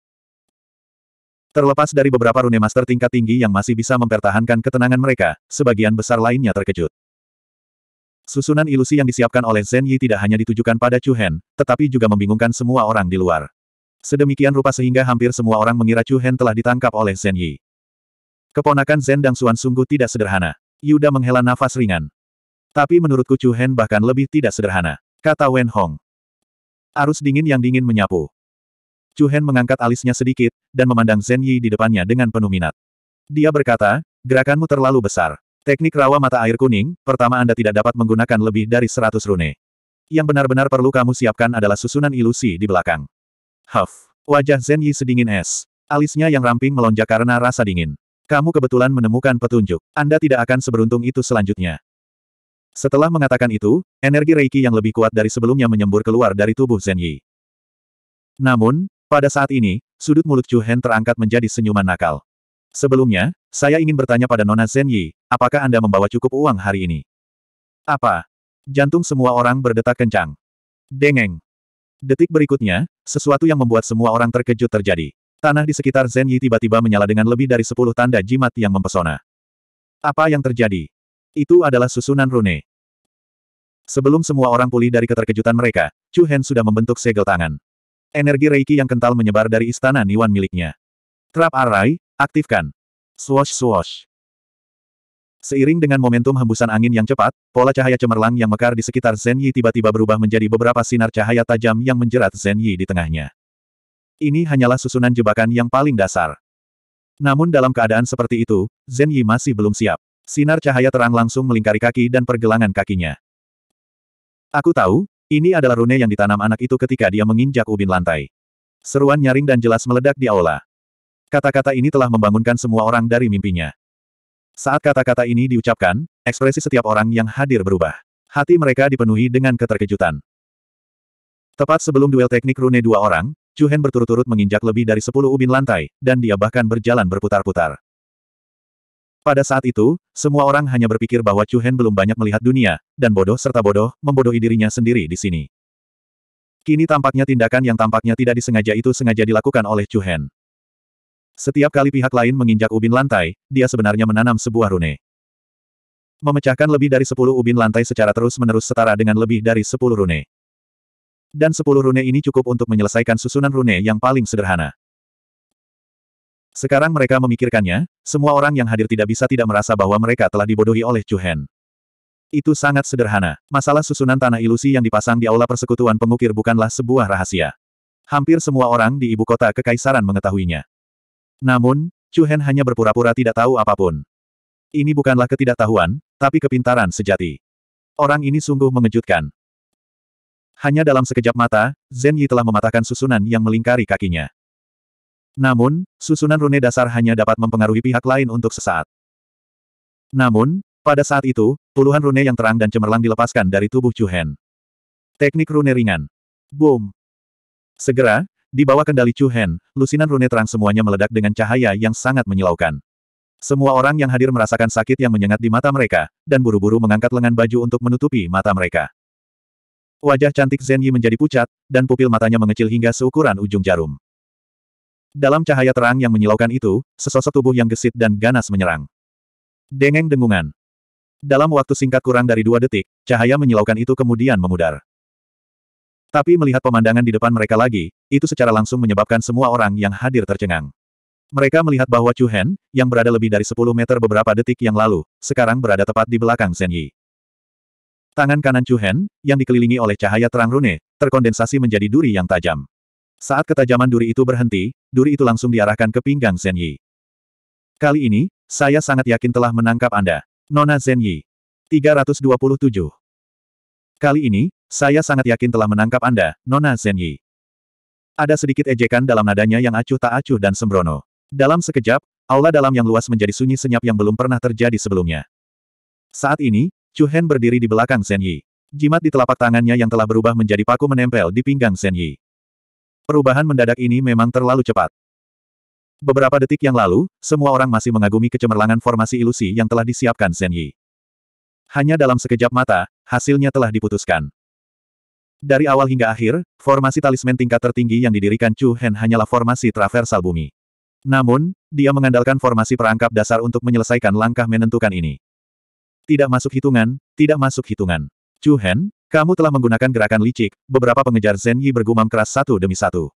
Terlepas dari beberapa rune master tingkat tinggi yang masih bisa mempertahankan ketenangan mereka, sebagian besar lainnya terkejut. Susunan ilusi yang disiapkan oleh Zhen Yi tidak hanya ditujukan pada Chu Hen, tetapi juga membingungkan semua orang di luar. Sedemikian rupa sehingga hampir semua orang mengira Chu Hen telah ditangkap oleh Zhen Yi. Keponakan Zhen Suan sungguh tidak sederhana. Yuda menghela nafas ringan. Tapi menurutku Chu Hen bahkan lebih tidak sederhana, kata Wen Hong. Arus dingin yang dingin menyapu. Chu Hen mengangkat alisnya sedikit, dan memandang Zhen Yi di depannya dengan penuh minat. Dia berkata, gerakanmu terlalu besar. Teknik rawa mata air kuning, pertama Anda tidak dapat menggunakan lebih dari 100 rune. Yang benar-benar perlu kamu siapkan adalah susunan ilusi di belakang. Huff. Wajah Zhen Yi sedingin es. Alisnya yang ramping melonjak karena rasa dingin. Kamu kebetulan menemukan petunjuk. Anda tidak akan seberuntung itu selanjutnya. Setelah mengatakan itu, energi Reiki yang lebih kuat dari sebelumnya menyembur keluar dari tubuh Zhen Yi. Namun, pada saat ini, sudut mulut Chu Hen terangkat menjadi senyuman nakal. Sebelumnya, saya ingin bertanya pada Nona Zhen Yi, apakah Anda membawa cukup uang hari ini? Apa? Jantung semua orang berdetak kencang. Dengeng. Detik berikutnya, sesuatu yang membuat semua orang terkejut terjadi. Tanah di sekitar Zhen Yi tiba-tiba menyala dengan lebih dari sepuluh tanda jimat yang mempesona. Apa yang terjadi? Itu adalah susunan rune. Sebelum semua orang pulih dari keterkejutan mereka, Chu Hen sudah membentuk segel tangan. Energi Reiki yang kental menyebar dari istana Niwan miliknya. Trap Arai, aktifkan. Swash swash. Seiring dengan momentum hembusan angin yang cepat, pola cahaya cemerlang yang mekar di sekitar Zen Yi tiba-tiba berubah menjadi beberapa sinar cahaya tajam yang menjerat Zen Yi di tengahnya. Ini hanyalah susunan jebakan yang paling dasar. Namun dalam keadaan seperti itu, Zen Yi masih belum siap. Sinar cahaya terang langsung melingkari kaki dan pergelangan kakinya. Aku tahu, ini adalah rune yang ditanam anak itu ketika dia menginjak ubin lantai. Seruan nyaring dan jelas meledak di aula. Kata-kata ini telah membangunkan semua orang dari mimpinya. Saat kata-kata ini diucapkan, ekspresi setiap orang yang hadir berubah. Hati mereka dipenuhi dengan keterkejutan. Tepat sebelum duel teknik rune dua orang, Juhen berturut-turut menginjak lebih dari sepuluh ubin lantai, dan dia bahkan berjalan berputar-putar. Pada saat itu, semua orang hanya berpikir bahwa Chu Hen belum banyak melihat dunia, dan bodoh serta bodoh, membodohi dirinya sendiri di sini. Kini tampaknya tindakan yang tampaknya tidak disengaja itu sengaja dilakukan oleh Chu Hen. Setiap kali pihak lain menginjak ubin lantai, dia sebenarnya menanam sebuah rune. Memecahkan lebih dari 10 ubin lantai secara terus-menerus setara dengan lebih dari 10 rune. Dan 10 rune ini cukup untuk menyelesaikan susunan rune yang paling sederhana. Sekarang mereka memikirkannya, semua orang yang hadir tidak bisa tidak merasa bahwa mereka telah dibodohi oleh Chu Hen. Itu sangat sederhana. Masalah susunan tanah ilusi yang dipasang di aula persekutuan pengukir bukanlah sebuah rahasia. Hampir semua orang di ibu kota kekaisaran mengetahuinya. Namun, Chu Hen hanya berpura-pura tidak tahu apapun. Ini bukanlah ketidaktahuan, tapi kepintaran sejati. Orang ini sungguh mengejutkan. Hanya dalam sekejap mata, Zen Yi telah mematahkan susunan yang melingkari kakinya. Namun, susunan rune dasar hanya dapat mempengaruhi pihak lain untuk sesaat. Namun, pada saat itu, puluhan rune yang terang dan cemerlang dilepaskan dari tubuh Chu Hen. Teknik rune ringan. Boom. Segera, di bawah kendali Chu Hen, lusinan rune terang semuanya meledak dengan cahaya yang sangat menyilaukan. Semua orang yang hadir merasakan sakit yang menyengat di mata mereka, dan buru-buru mengangkat lengan baju untuk menutupi mata mereka. Wajah cantik Zen Yi menjadi pucat, dan pupil matanya mengecil hingga seukuran ujung jarum. Dalam cahaya terang yang menyilaukan itu, sesosok tubuh yang gesit dan ganas menyerang. Dengeng dengungan. Dalam waktu singkat kurang dari dua detik, cahaya menyilaukan itu kemudian memudar. Tapi melihat pemandangan di depan mereka lagi, itu secara langsung menyebabkan semua orang yang hadir tercengang. Mereka melihat bahwa Chu Hen, yang berada lebih dari 10 meter beberapa detik yang lalu, sekarang berada tepat di belakang Zhen Yi. Tangan kanan Chu Hen, yang dikelilingi oleh cahaya terang rune, terkondensasi menjadi duri yang tajam. Saat ketajaman duri itu berhenti, duri itu langsung diarahkan ke pinggang Zhen Yi. Kali ini, saya sangat yakin telah menangkap Anda. Nona Zhen Yi. 327. Kali ini, saya sangat yakin telah menangkap Anda, Nona Zhen Yi. Ada sedikit ejekan dalam nadanya yang acuh tak acuh dan sembrono. Dalam sekejap, aula dalam yang luas menjadi sunyi senyap yang belum pernah terjadi sebelumnya. Saat ini, Chu Hen berdiri di belakang Zhen Yi. Jimat di telapak tangannya yang telah berubah menjadi paku menempel di pinggang Zhen Yi. Perubahan mendadak ini memang terlalu cepat. Beberapa detik yang lalu, semua orang masih mengagumi kecemerlangan formasi ilusi yang telah disiapkan Zhen Yi. Hanya dalam sekejap mata, hasilnya telah diputuskan. Dari awal hingga akhir, formasi talisman tingkat tertinggi yang didirikan Chu Hen hanyalah formasi traversal bumi. Namun, dia mengandalkan formasi perangkap dasar untuk menyelesaikan langkah menentukan ini. Tidak masuk hitungan, tidak masuk hitungan. Chu Hen, kamu telah menggunakan gerakan licik, beberapa pengejar Zen Yi bergumam keras satu demi satu.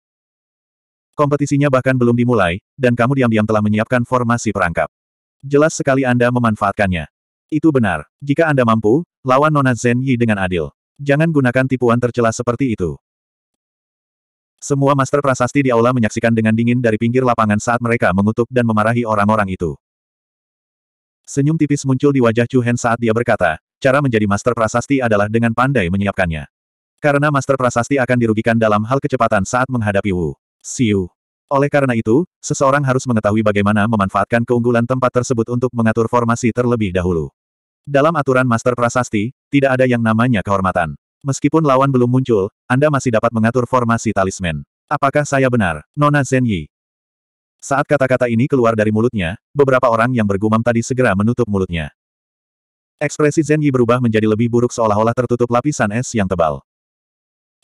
Kompetisinya bahkan belum dimulai, dan kamu diam-diam telah menyiapkan formasi perangkap. Jelas sekali Anda memanfaatkannya. Itu benar. Jika Anda mampu, lawan Nona Zen Yi dengan adil. Jangan gunakan tipuan tercela seperti itu. Semua master prasasti di aula menyaksikan dengan dingin dari pinggir lapangan saat mereka mengutuk dan memarahi orang-orang itu. Senyum tipis muncul di wajah Chu Hen saat dia berkata, cara menjadi master prasasti adalah dengan pandai menyiapkannya. Karena master prasasti akan dirugikan dalam hal kecepatan saat menghadapi Wu Siu. Oleh karena itu, seseorang harus mengetahui bagaimana memanfaatkan keunggulan tempat tersebut untuk mengatur formasi terlebih dahulu. Dalam aturan master prasasti, tidak ada yang namanya kehormatan. Meskipun lawan belum muncul, Anda masih dapat mengatur formasi talisman. Apakah saya benar, Nona Zenyi? Saat kata-kata ini keluar dari mulutnya, beberapa orang yang bergumam tadi segera menutup mulutnya. Ekspresi Zen Yi berubah menjadi lebih buruk seolah-olah tertutup lapisan es yang tebal.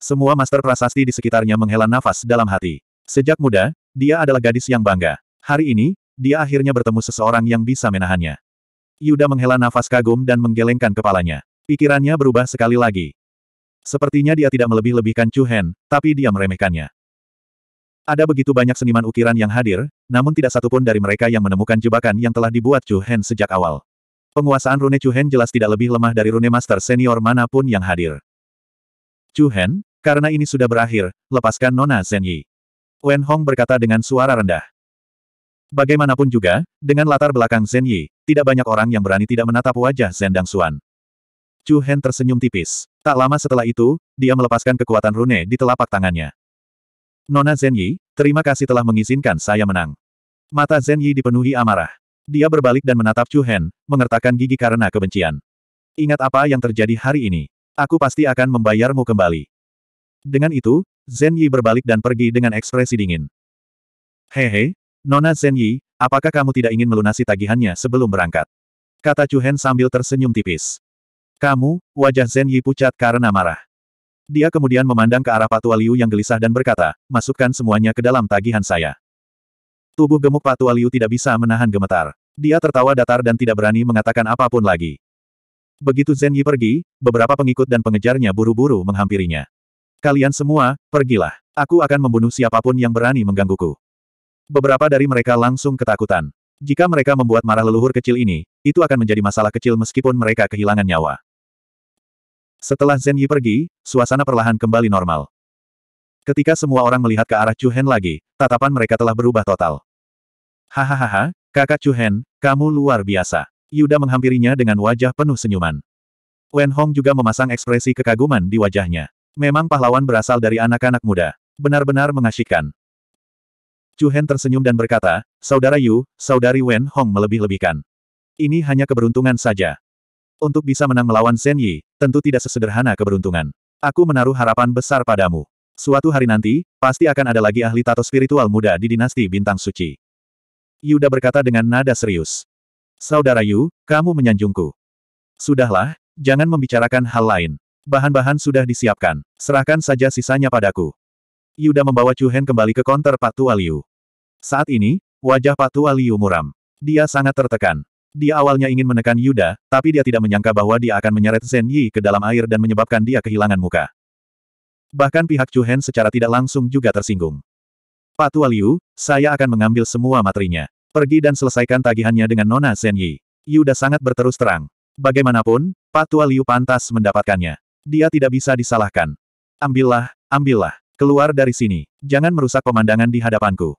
Semua master prasasti di sekitarnya menghela nafas dalam hati. Sejak muda, dia adalah gadis yang bangga. Hari ini, dia akhirnya bertemu seseorang yang bisa menahannya. Yuda menghela nafas kagum dan menggelengkan kepalanya. Pikirannya berubah sekali lagi. Sepertinya dia tidak melebih-lebihkan Chu Hen, tapi dia meremehkannya. Ada begitu banyak seniman ukiran yang hadir, namun tidak satupun dari mereka yang menemukan jebakan yang telah dibuat Chu Hen sejak awal. Penguasaan rune Chuhen jelas tidak lebih lemah dari rune master senior manapun yang hadir. Chuhen, karena ini sudah berakhir, lepaskan Nona Zenyi. Wen Hong berkata dengan suara rendah. Bagaimanapun juga, dengan latar belakang Zenyi, tidak banyak orang yang berani tidak menatap wajah Zendang Xuan. Chu tersenyum tipis. Tak lama setelah itu, dia melepaskan kekuatan rune di telapak tangannya. Nona Zenyi, terima kasih telah mengizinkan saya menang. Mata Zenyi dipenuhi amarah. Dia berbalik dan menatap Chu Hen, mengertakkan gigi karena kebencian. Ingat apa yang terjadi hari ini. Aku pasti akan membayarmu kembali. Dengan itu, Zhen Yi berbalik dan pergi dengan ekspresi dingin. Hehe, Nona Zhen Yi, apakah kamu tidak ingin melunasi tagihannya sebelum berangkat? Kata Chu Hen sambil tersenyum tipis. Kamu, wajah Zhen Yi pucat karena marah. Dia kemudian memandang ke arah Patua Liu yang gelisah dan berkata, masukkan semuanya ke dalam tagihan saya. Tubuh gemuk Patu Liu tidak bisa menahan gemetar. Dia tertawa datar dan tidak berani mengatakan apapun lagi. Begitu Zhen Yi pergi, beberapa pengikut dan pengejarnya buru-buru menghampirinya. Kalian semua, pergilah. Aku akan membunuh siapapun yang berani menggangguku. Beberapa dari mereka langsung ketakutan. Jika mereka membuat marah leluhur kecil ini, itu akan menjadi masalah kecil meskipun mereka kehilangan nyawa. Setelah Zhen Yi pergi, suasana perlahan kembali normal. Ketika semua orang melihat ke arah Chu Hen lagi, tatapan mereka telah berubah total. Hahaha, kakak Chuhen, kamu luar biasa. Yuda menghampirinya dengan wajah penuh senyuman. Wen Hong juga memasang ekspresi kekaguman di wajahnya. Memang pahlawan berasal dari anak-anak muda. Benar-benar mengasyikkan. Chuhen tersenyum dan berkata, Saudara Yu, Saudari Wen Hong melebih-lebihkan. Ini hanya keberuntungan saja. Untuk bisa menang melawan Shen Yi, tentu tidak sesederhana keberuntungan. Aku menaruh harapan besar padamu. Suatu hari nanti, pasti akan ada lagi ahli tato spiritual muda di dinasti Bintang Suci. Yuda berkata dengan nada serius. Saudara Yu, kamu menyanjungku. Sudahlah, jangan membicarakan hal lain. Bahan-bahan sudah disiapkan. Serahkan saja sisanya padaku. Yuda membawa Chu Hen kembali ke konter Patu Aliu. Saat ini, wajah Patu Aliu muram. Dia sangat tertekan. Dia awalnya ingin menekan Yuda, tapi dia tidak menyangka bahwa dia akan menyeret Zhen Yi ke dalam air dan menyebabkan dia kehilangan muka. Bahkan pihak Chu Hen secara tidak langsung juga tersinggung. Pak Tua Liu, saya akan mengambil semua materinya. Pergi dan selesaikan tagihannya dengan Nona Ia Yuda sangat berterus terang. Bagaimanapun, Pak Tua Liu pantas mendapatkannya. Dia tidak bisa disalahkan. Ambillah, ambillah. Keluar dari sini. Jangan merusak pemandangan di hadapanku.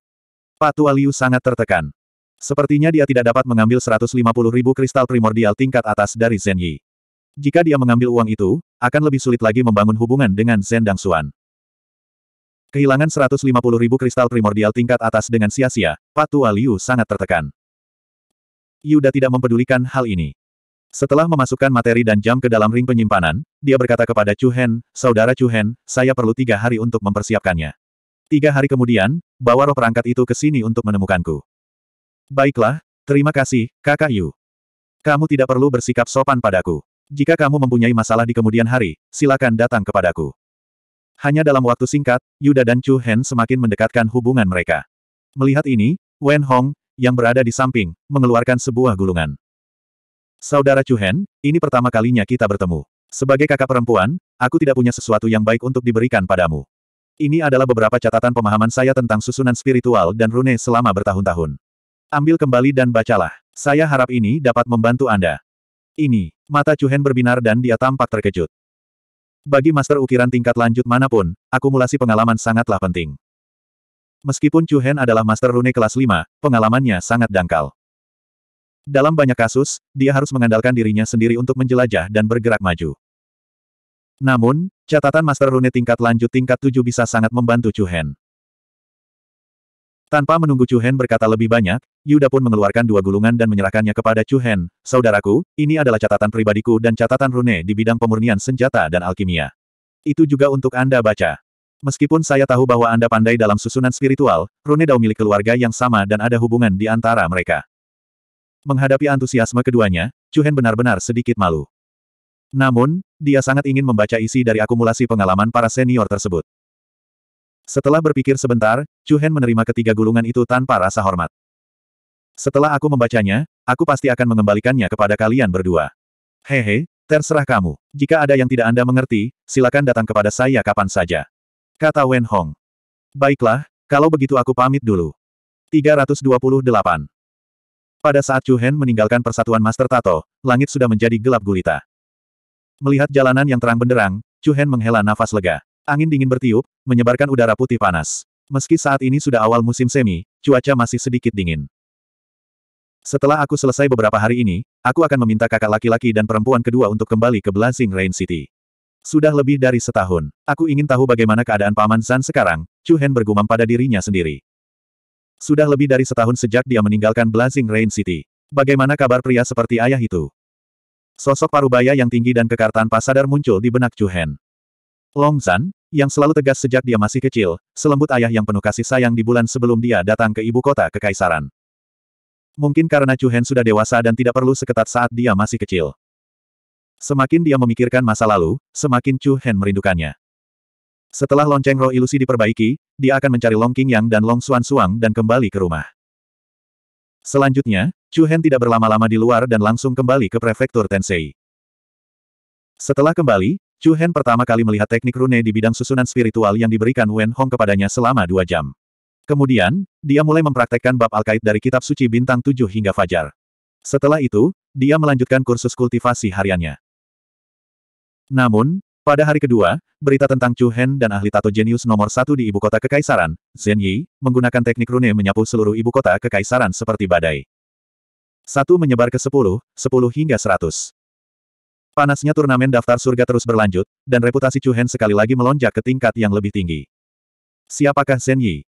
Pak Tua Liu sangat tertekan. Sepertinya dia tidak dapat mengambil 150 ribu kristal primordial tingkat atas dari Zhen Yi. Jika dia mengambil uang itu, akan lebih sulit lagi membangun hubungan dengan Dang Suan. Kehilangan 150 ribu kristal primordial tingkat atas dengan sia-sia, Patua Liu sangat tertekan. Yuda tidak mempedulikan hal ini. Setelah memasukkan materi dan jam ke dalam ring penyimpanan, dia berkata kepada Chu Hen, Saudara Chu Hen, saya perlu tiga hari untuk mempersiapkannya. Tiga hari kemudian, bawa roh perangkat itu ke sini untuk menemukanku. Baiklah, terima kasih, kakak Yu. Kamu tidak perlu bersikap sopan padaku. Jika kamu mempunyai masalah di kemudian hari, silakan datang kepadaku. Hanya dalam waktu singkat, Yuda dan Chu Hen semakin mendekatkan hubungan mereka. Melihat ini, Wen Hong, yang berada di samping, mengeluarkan sebuah gulungan. Saudara Chu Hen, ini pertama kalinya kita bertemu. Sebagai kakak perempuan, aku tidak punya sesuatu yang baik untuk diberikan padamu. Ini adalah beberapa catatan pemahaman saya tentang susunan spiritual dan rune selama bertahun-tahun. Ambil kembali dan bacalah. Saya harap ini dapat membantu Anda. Ini, mata Chu Hen berbinar dan dia tampak terkejut. Bagi master ukiran tingkat lanjut manapun, akumulasi pengalaman sangatlah penting. Meskipun Chu Hen adalah master rune kelas 5, pengalamannya sangat dangkal. Dalam banyak kasus, dia harus mengandalkan dirinya sendiri untuk menjelajah dan bergerak maju. Namun, catatan master rune tingkat lanjut tingkat 7 bisa sangat membantu Chu Hen. Tanpa menunggu Chu Hen berkata lebih banyak, Yuda pun mengeluarkan dua gulungan dan menyerahkannya kepada Chu Hen. Saudaraku, ini adalah catatan pribadiku dan catatan rune di bidang pemurnian senjata dan alkimia. Itu juga untuk Anda baca. Meskipun saya tahu bahwa Anda pandai dalam susunan spiritual, rune dao milik keluarga yang sama dan ada hubungan di antara mereka. Menghadapi antusiasme keduanya, Chu Hen benar-benar sedikit malu. Namun, dia sangat ingin membaca isi dari akumulasi pengalaman para senior tersebut. Setelah berpikir sebentar, Chu Hen menerima ketiga gulungan itu tanpa rasa hormat. Setelah aku membacanya, aku pasti akan mengembalikannya kepada kalian berdua. Hehe, terserah kamu. Jika ada yang tidak Anda mengerti, silakan datang kepada saya kapan saja. Kata Wen Hong. Baiklah, kalau begitu aku pamit dulu. 328. Pada saat Chu Hen meninggalkan persatuan Master Tato, langit sudah menjadi gelap gulita. Melihat jalanan yang terang benderang, Chu Hen menghela nafas lega. Angin dingin bertiup, menyebarkan udara putih panas. Meski saat ini sudah awal musim semi, cuaca masih sedikit dingin. Setelah aku selesai beberapa hari ini, aku akan meminta kakak laki-laki dan perempuan kedua untuk kembali ke Blazing Rain City. Sudah lebih dari setahun, aku ingin tahu bagaimana keadaan Paman San sekarang, Chu Hen bergumam pada dirinya sendiri. Sudah lebih dari setahun sejak dia meninggalkan Blazing Rain City. Bagaimana kabar pria seperti ayah itu? Sosok parubaya yang tinggi dan kekar tanpa sadar muncul di benak Chu Hen. Long Zan, yang selalu tegas sejak dia masih kecil, selembut ayah yang penuh kasih sayang di bulan sebelum dia datang ke ibu kota kekaisaran. Mungkin karena Chu Hen sudah dewasa dan tidak perlu seketat saat dia masih kecil. Semakin dia memikirkan masa lalu, semakin Chu Hen merindukannya. Setelah lonceng roh ilusi diperbaiki, dia akan mencari Long King Yang dan Long Xuan Suang dan kembali ke rumah. Selanjutnya, Chu Hen tidak berlama-lama di luar dan langsung kembali ke prefektur Tensei. Setelah kembali, Chu Hen pertama kali melihat teknik rune di bidang susunan spiritual yang diberikan Wen Hong kepadanya selama dua jam. Kemudian, dia mulai mempraktekkan bab alkait dari kitab suci bintang tujuh hingga fajar. Setelah itu, dia melanjutkan kursus kultivasi hariannya. Namun, pada hari kedua, berita tentang Chu Hen dan ahli tato jenius nomor satu di ibu kota kekaisaran, Zhen Yi, menggunakan teknik rune menyapu seluruh ibu kota kekaisaran seperti badai. Satu menyebar ke sepuluh, sepuluh hingga seratus. Panasnya turnamen daftar surga terus berlanjut, dan reputasi Chu Hen sekali lagi melonjak ke tingkat yang lebih tinggi. Siapakah Zhen Yi?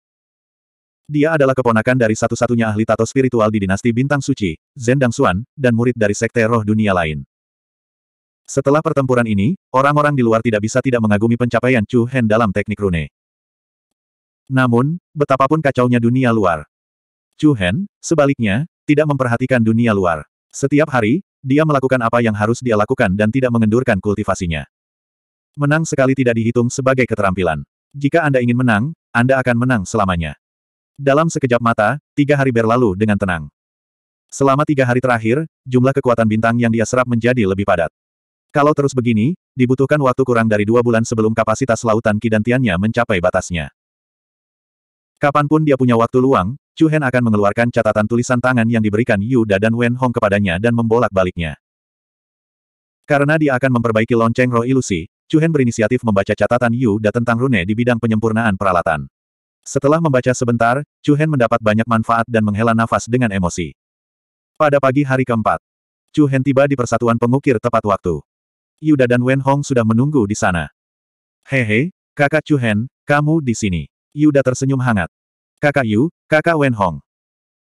Dia adalah keponakan dari satu-satunya ahli tato spiritual di dinasti Bintang Suci, Zhen Xuan, dan murid dari sekte roh dunia lain. Setelah pertempuran ini, orang-orang di luar tidak bisa tidak mengagumi pencapaian Chu Hen dalam teknik rune. Namun, betapapun kacaunya dunia luar. Chu Hen, sebaliknya, tidak memperhatikan dunia luar. Setiap hari, dia melakukan apa yang harus dia lakukan dan tidak mengendurkan kultivasinya. Menang sekali tidak dihitung sebagai keterampilan. Jika Anda ingin menang, Anda akan menang selamanya. Dalam sekejap mata, tiga hari berlalu dengan tenang. Selama tiga hari terakhir, jumlah kekuatan bintang yang dia serap menjadi lebih padat. Kalau terus begini, dibutuhkan waktu kurang dari dua bulan sebelum kapasitas lautan kidantiannya mencapai batasnya. Kapanpun dia punya waktu luang, Chu Hen akan mengeluarkan catatan tulisan tangan yang diberikan Yu Da dan Wen Hong kepadanya dan membolak-baliknya. Karena dia akan memperbaiki lonceng roh ilusi, Chu Hen berinisiatif membaca catatan Yu Da tentang rune di bidang penyempurnaan peralatan. Setelah membaca sebentar, Chu Hen mendapat banyak manfaat dan menghela nafas dengan emosi. Pada pagi hari keempat, Chu Hen tiba di persatuan pengukir tepat waktu. Yuda dan Wen Hong sudah menunggu di sana. Hehe, kakak Chu Hen, kamu di sini. Yuda tersenyum hangat. Kakak Yu, kakak Wen Hong.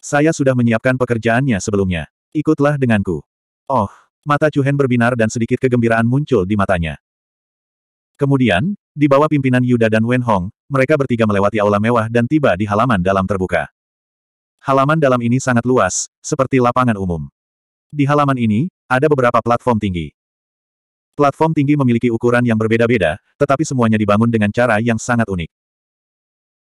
Saya sudah menyiapkan pekerjaannya sebelumnya. Ikutlah denganku. Oh, mata Hen berbinar dan sedikit kegembiraan muncul di matanya. Kemudian, di bawah pimpinan Yuda dan Wen Hong, mereka bertiga melewati aula mewah dan tiba di halaman dalam terbuka. Halaman dalam ini sangat luas, seperti lapangan umum. Di halaman ini, ada beberapa platform tinggi. Platform tinggi memiliki ukuran yang berbeda-beda, tetapi semuanya dibangun dengan cara yang sangat unik.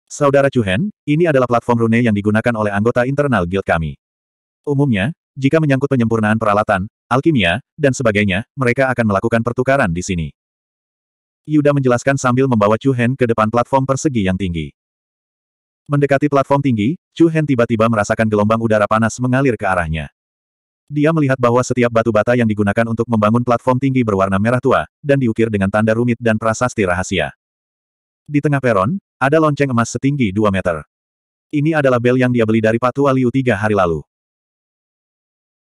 Saudara Chuhen, ini adalah platform rune yang digunakan oleh anggota internal guild kami. Umumnya, jika menyangkut penyempurnaan peralatan, alkimia, dan sebagainya, mereka akan melakukan pertukaran di sini. Yuda menjelaskan sambil membawa Chu Hen ke depan platform persegi yang tinggi. Mendekati platform tinggi, Chu Hen tiba-tiba merasakan gelombang udara panas mengalir ke arahnya. Dia melihat bahwa setiap batu bata yang digunakan untuk membangun platform tinggi berwarna merah tua, dan diukir dengan tanda rumit dan prasasti rahasia. Di tengah peron, ada lonceng emas setinggi 2 meter. Ini adalah bel yang dia beli dari Patua Liu tiga hari lalu.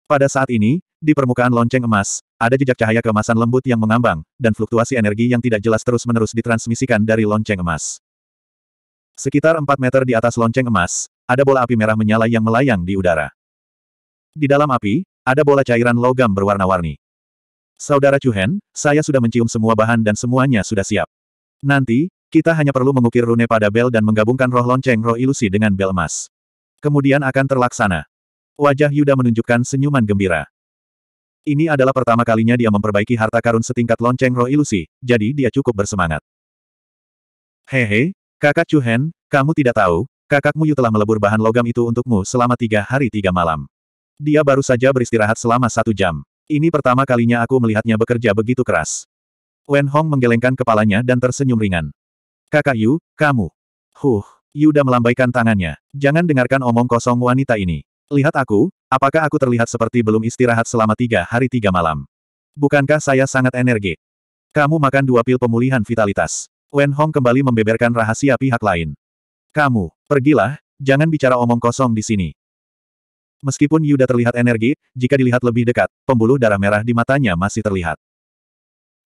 Pada saat ini, di permukaan lonceng emas, ada jejak cahaya kemasan lembut yang mengambang, dan fluktuasi energi yang tidak jelas terus-menerus ditransmisikan dari lonceng emas. Sekitar 4 meter di atas lonceng emas, ada bola api merah menyala yang melayang di udara. Di dalam api, ada bola cairan logam berwarna-warni. Saudara Chuhen, saya sudah mencium semua bahan dan semuanya sudah siap. Nanti, kita hanya perlu mengukir rune pada bel dan menggabungkan roh lonceng roh ilusi dengan bel emas. Kemudian akan terlaksana. Wajah Yuda menunjukkan senyuman gembira. Ini adalah pertama kalinya dia memperbaiki harta karun setingkat lonceng roh ilusi, jadi dia cukup bersemangat. Hehe, kakak Chuhen, kamu tidak tahu, kakakmu Yu telah melebur bahan logam itu untukmu selama tiga hari tiga malam. Dia baru saja beristirahat selama satu jam. Ini pertama kalinya aku melihatnya bekerja begitu keras. Wen Hong menggelengkan kepalanya dan tersenyum ringan. Kakak Yu, kamu. Huh, Yuda melambaikan tangannya. Jangan dengarkan omong kosong wanita ini. Lihat aku, apakah aku terlihat seperti belum istirahat selama tiga hari tiga malam? Bukankah saya sangat energik? Kamu makan dua pil pemulihan vitalitas. Wen Hong kembali membeberkan rahasia pihak lain. Kamu, pergilah, jangan bicara omong kosong di sini. Meskipun Yuda terlihat energi, jika dilihat lebih dekat, pembuluh darah merah di matanya masih terlihat.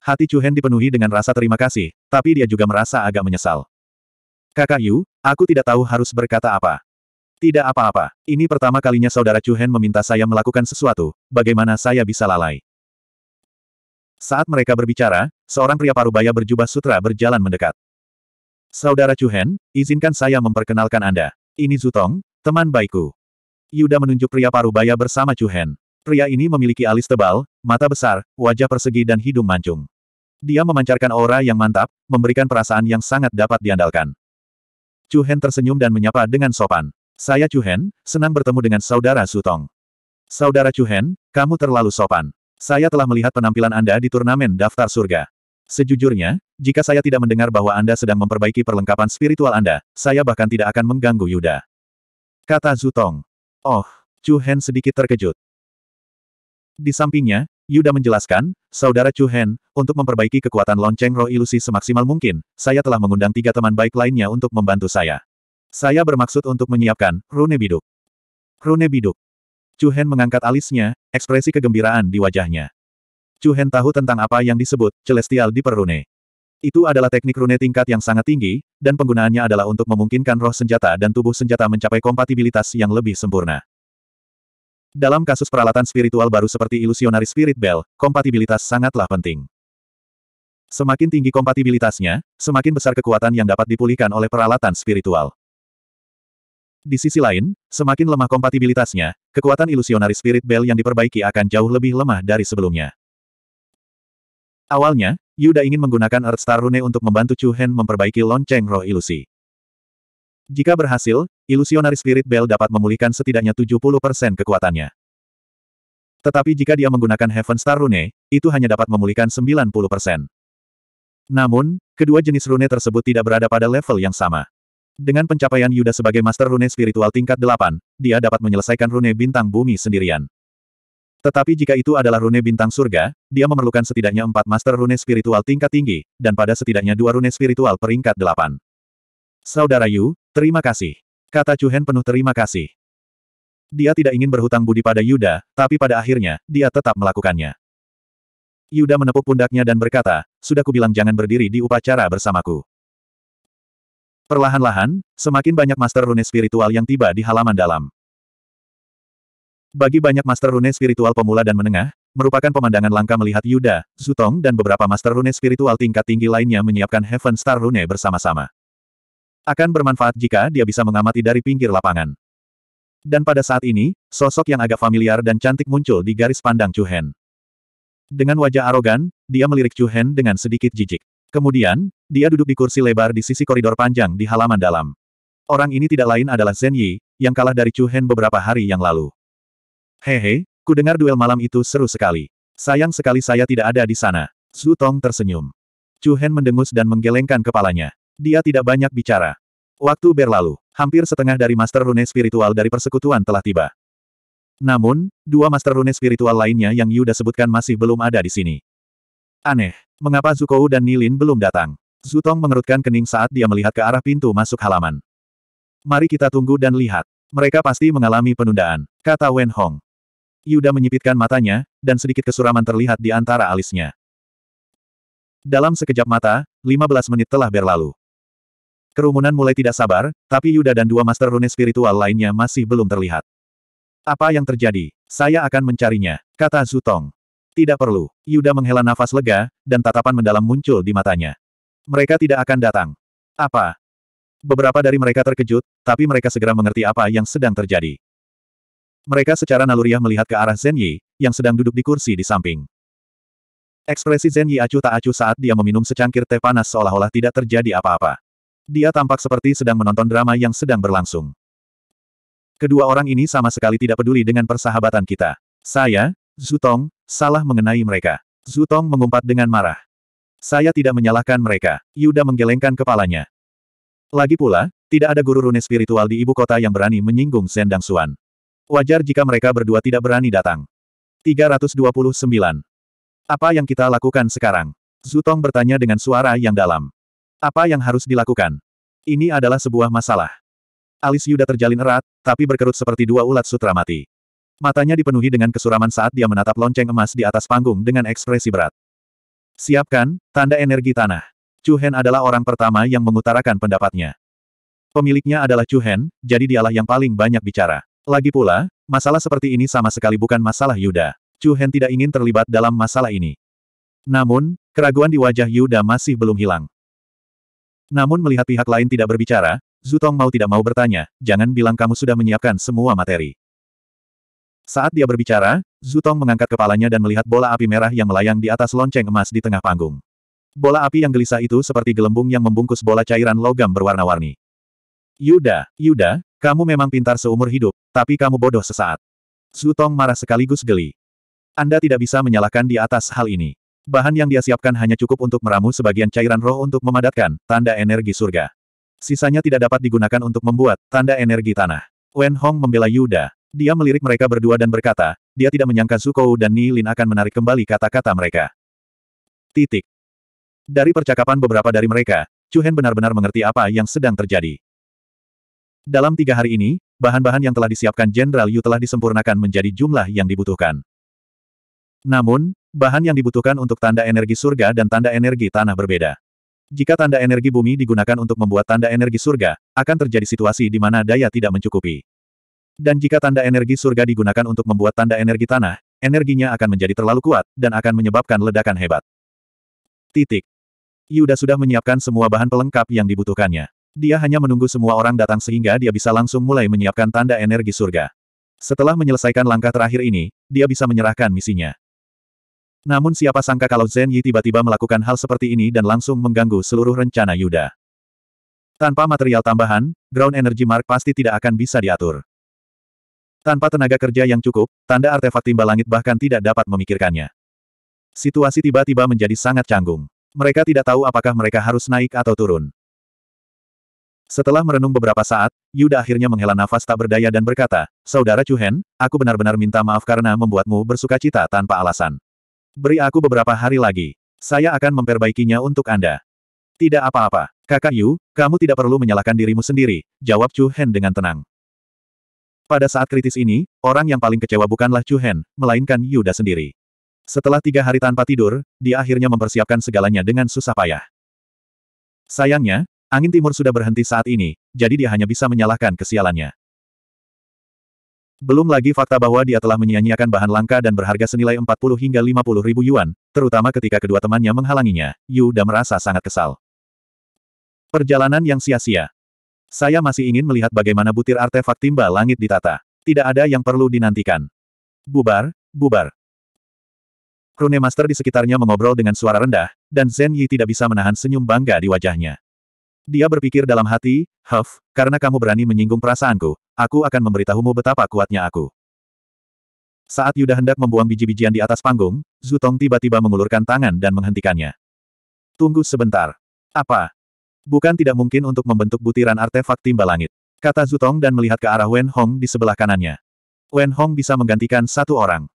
Hati Chuhen dipenuhi dengan rasa terima kasih, tapi dia juga merasa agak menyesal. Kakak Yu, aku tidak tahu harus berkata apa. Tidak apa-apa, ini pertama kalinya saudara Chuhen meminta saya melakukan sesuatu, bagaimana saya bisa lalai. Saat mereka berbicara, seorang pria parubaya berjubah sutra berjalan mendekat. Saudara Chuhen, izinkan saya memperkenalkan Anda. Ini Zutong, teman baikku. Yuda menunjuk pria parubaya bersama Chuhen. Pria ini memiliki alis tebal, mata besar, wajah persegi dan hidung mancung. Dia memancarkan aura yang mantap, memberikan perasaan yang sangat dapat diandalkan. Chu Hen tersenyum dan menyapa dengan sopan. Saya Chu Hen, senang bertemu dengan saudara Sutong. Saudara Chu Hen, kamu terlalu sopan. Saya telah melihat penampilan Anda di turnamen daftar surga. Sejujurnya, jika saya tidak mendengar bahwa Anda sedang memperbaiki perlengkapan spiritual Anda, saya bahkan tidak akan mengganggu Yuda. Kata Zutong. Oh, Chu Hen sedikit terkejut. Di sampingnya, Yuda menjelaskan, Saudara Chu Hen, untuk memperbaiki kekuatan lonceng roh ilusi semaksimal mungkin, saya telah mengundang tiga teman baik lainnya untuk membantu saya. Saya bermaksud untuk menyiapkan, rune biduk. Rune biduk. Chu Hen mengangkat alisnya, ekspresi kegembiraan di wajahnya. Chu Hen tahu tentang apa yang disebut, celestial di rune. Itu adalah teknik rune tingkat yang sangat tinggi, dan penggunaannya adalah untuk memungkinkan roh senjata dan tubuh senjata mencapai kompatibilitas yang lebih sempurna. Dalam kasus peralatan spiritual baru seperti ilusionari spirit bell, kompatibilitas sangatlah penting. Semakin tinggi kompatibilitasnya, semakin besar kekuatan yang dapat dipulihkan oleh peralatan spiritual. Di sisi lain, semakin lemah kompatibilitasnya, kekuatan ilusionari spirit bell yang diperbaiki akan jauh lebih lemah dari sebelumnya. Awalnya, Yuda ingin menggunakan Earth Star Rune untuk membantu Chu Hen memperbaiki lonceng roh ilusi. Jika berhasil, ilusionari Spirit Bell dapat memulihkan setidaknya 70% kekuatannya. Tetapi jika dia menggunakan Heaven Star Rune, itu hanya dapat memulihkan 90%. Namun, kedua jenis rune tersebut tidak berada pada level yang sama. Dengan pencapaian Yuda sebagai Master Rune Spiritual tingkat 8, dia dapat menyelesaikan rune bintang bumi sendirian. Tetapi jika itu adalah rune bintang surga, dia memerlukan setidaknya empat master rune spiritual tingkat tinggi, dan pada setidaknya dua rune spiritual peringkat 8. Saudara Yu, terima kasih. Kata Chu Hen penuh terima kasih. Dia tidak ingin berhutang budi pada Yuda, tapi pada akhirnya, dia tetap melakukannya. Yuda menepuk pundaknya dan berkata, sudah kubilang jangan berdiri di upacara bersamaku. Perlahan-lahan, semakin banyak master rune spiritual yang tiba di halaman dalam. Bagi banyak master rune spiritual pemula dan menengah, merupakan pemandangan langka melihat Yuda, Zutong dan beberapa master rune spiritual tingkat tinggi lainnya menyiapkan Heaven Star Rune bersama-sama. Akan bermanfaat jika dia bisa mengamati dari pinggir lapangan. Dan pada saat ini, sosok yang agak familiar dan cantik muncul di garis pandang Chu Hen. Dengan wajah arogan, dia melirik Chu Hen dengan sedikit jijik. Kemudian, dia duduk di kursi lebar di sisi koridor panjang di halaman dalam. Orang ini tidak lain adalah Zhen Yi, yang kalah dari Chu Hen beberapa hari yang lalu. Hehe, ku dengar duel malam itu seru sekali. Sayang sekali saya tidak ada di sana. Su Tong tersenyum. Chu Hen mendengus dan menggelengkan kepalanya. Dia tidak banyak bicara. Waktu berlalu, hampir setengah dari Master Rune Spiritual dari Persekutuan telah tiba. Namun, dua Master Rune Spiritual lainnya yang Yuda sebutkan masih belum ada di sini. Aneh, mengapa Zuko dan Nilin belum datang? Zutong mengerutkan kening saat dia melihat ke arah pintu masuk halaman. Mari kita tunggu dan lihat. Mereka pasti mengalami penundaan, kata Wen Hong. Yuda menyipitkan matanya, dan sedikit kesuraman terlihat di antara alisnya. Dalam sekejap mata, 15 menit telah berlalu. Kerumunan mulai tidak sabar, tapi Yuda dan dua master rune spiritual lainnya masih belum terlihat. Apa yang terjadi? Saya akan mencarinya, kata Zutong. Tidak perlu. Yuda menghela nafas lega, dan tatapan mendalam muncul di matanya. Mereka tidak akan datang. Apa? Beberapa dari mereka terkejut, tapi mereka segera mengerti apa yang sedang terjadi. Mereka secara naluriah melihat ke arah Zhen Yi, yang sedang duduk di kursi di samping. Ekspresi Zhen Yi acuh tak acuh saat dia meminum secangkir teh panas seolah-olah tidak terjadi apa-apa. Dia tampak seperti sedang menonton drama yang sedang berlangsung. Kedua orang ini sama sekali tidak peduli dengan persahabatan kita. Saya, Zutong, salah mengenai mereka. Zutong mengumpat dengan marah. Saya tidak menyalahkan mereka. Yuda menggelengkan kepalanya. Lagi pula, tidak ada guru rune spiritual di ibu kota yang berani menyinggung Sendang Suan. Wajar jika mereka berdua tidak berani datang. 329. Apa yang kita lakukan sekarang? Zutong bertanya dengan suara yang dalam. Apa yang harus dilakukan? Ini adalah sebuah masalah. Alis Yuda terjalin erat, tapi berkerut seperti dua ulat sutra mati. Matanya dipenuhi dengan kesuraman saat dia menatap lonceng emas di atas panggung dengan ekspresi berat. Siapkan, tanda energi tanah. Chu Hen adalah orang pertama yang mengutarakan pendapatnya. Pemiliknya adalah Chu Hen, jadi dialah yang paling banyak bicara. Lagi pula, masalah seperti ini sama sekali bukan masalah Yuda. Chu Hen tidak ingin terlibat dalam masalah ini. Namun, keraguan di wajah Yuda masih belum hilang. Namun melihat pihak lain tidak berbicara, Zutong mau tidak mau bertanya, jangan bilang kamu sudah menyiapkan semua materi. Saat dia berbicara, Zutong mengangkat kepalanya dan melihat bola api merah yang melayang di atas lonceng emas di tengah panggung. Bola api yang gelisah itu seperti gelembung yang membungkus bola cairan logam berwarna-warni. Yuda, Yuda, kamu memang pintar seumur hidup, tapi kamu bodoh sesaat. Zutong marah sekaligus geli. Anda tidak bisa menyalahkan di atas hal ini. Bahan yang dia siapkan hanya cukup untuk meramu sebagian cairan roh untuk memadatkan tanda energi surga. Sisanya tidak dapat digunakan untuk membuat tanda energi tanah. Wen Hong membela Yuda. Dia melirik mereka berdua dan berkata, dia tidak menyangka Sukou dan Ni Lin akan menarik kembali kata-kata mereka. Titik. Dari percakapan beberapa dari mereka, Chu Hen benar-benar mengerti apa yang sedang terjadi. Dalam tiga hari ini, bahan-bahan yang telah disiapkan Jenderal Yu telah disempurnakan menjadi jumlah yang dibutuhkan. Namun, bahan yang dibutuhkan untuk tanda energi surga dan tanda energi tanah berbeda. Jika tanda energi bumi digunakan untuk membuat tanda energi surga, akan terjadi situasi di mana daya tidak mencukupi. Dan jika tanda energi surga digunakan untuk membuat tanda energi tanah, energinya akan menjadi terlalu kuat, dan akan menyebabkan ledakan hebat. Titik. Yuda sudah menyiapkan semua bahan pelengkap yang dibutuhkannya. Dia hanya menunggu semua orang datang sehingga dia bisa langsung mulai menyiapkan tanda energi surga. Setelah menyelesaikan langkah terakhir ini, dia bisa menyerahkan misinya. Namun siapa sangka kalau Zenyi Yi tiba-tiba melakukan hal seperti ini dan langsung mengganggu seluruh rencana Yuda. Tanpa material tambahan, ground energy mark pasti tidak akan bisa diatur. Tanpa tenaga kerja yang cukup, tanda artefak timba langit bahkan tidak dapat memikirkannya. Situasi tiba-tiba menjadi sangat canggung. Mereka tidak tahu apakah mereka harus naik atau turun. Setelah merenung beberapa saat, Yuda akhirnya menghela nafas tak berdaya dan berkata, Saudara Chuhen, aku benar-benar minta maaf karena membuatmu bersuka cita tanpa alasan. Beri aku beberapa hari lagi. Saya akan memperbaikinya untuk Anda. Tidak apa-apa. Kakak Yu, kamu tidak perlu menyalahkan dirimu sendiri, jawab Chu Hen dengan tenang. Pada saat kritis ini, orang yang paling kecewa bukanlah Chu Hen, melainkan Yuda sendiri. Setelah tiga hari tanpa tidur, dia akhirnya mempersiapkan segalanya dengan susah payah. Sayangnya, angin timur sudah berhenti saat ini, jadi dia hanya bisa menyalahkan kesialannya. Belum lagi fakta bahwa dia telah menyia-nyiakan bahan langka dan berharga senilai 40 hingga 50 ribu yuan, terutama ketika kedua temannya menghalanginya, Yu Da merasa sangat kesal. Perjalanan yang sia-sia. Saya masih ingin melihat bagaimana butir artefak timba langit ditata. Tidak ada yang perlu dinantikan. Bubar, bubar. Krune Master di sekitarnya mengobrol dengan suara rendah, dan Zen Yi tidak bisa menahan senyum bangga di wajahnya. Dia berpikir dalam hati, Huff, karena kamu berani menyinggung perasaanku, aku akan memberitahumu betapa kuatnya aku. Saat Yuda hendak membuang biji-bijian di atas panggung, Zutong tiba-tiba mengulurkan tangan dan menghentikannya. Tunggu sebentar. Apa? Bukan tidak mungkin untuk membentuk butiran artefak timba langit. Kata Zutong dan melihat ke arah Wen Hong di sebelah kanannya. Wen Hong bisa menggantikan satu orang.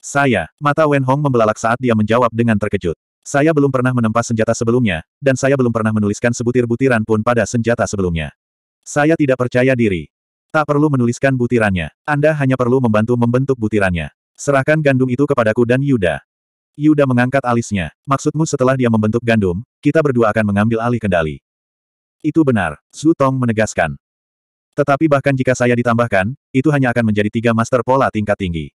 Saya, mata Wen Hong membelalak saat dia menjawab dengan terkejut. Saya belum pernah menempa senjata sebelumnya, dan saya belum pernah menuliskan sebutir butiran pun pada senjata sebelumnya. Saya tidak percaya diri. Tak perlu menuliskan butirannya. Anda hanya perlu membantu membentuk butirannya. Serahkan gandum itu kepadaku dan Yuda. Yuda mengangkat alisnya. Maksudmu setelah dia membentuk gandum, kita berdua akan mengambil alih kendali. Itu benar, Zhu Tong menegaskan. Tetapi bahkan jika saya ditambahkan, itu hanya akan menjadi tiga master pola tingkat tinggi.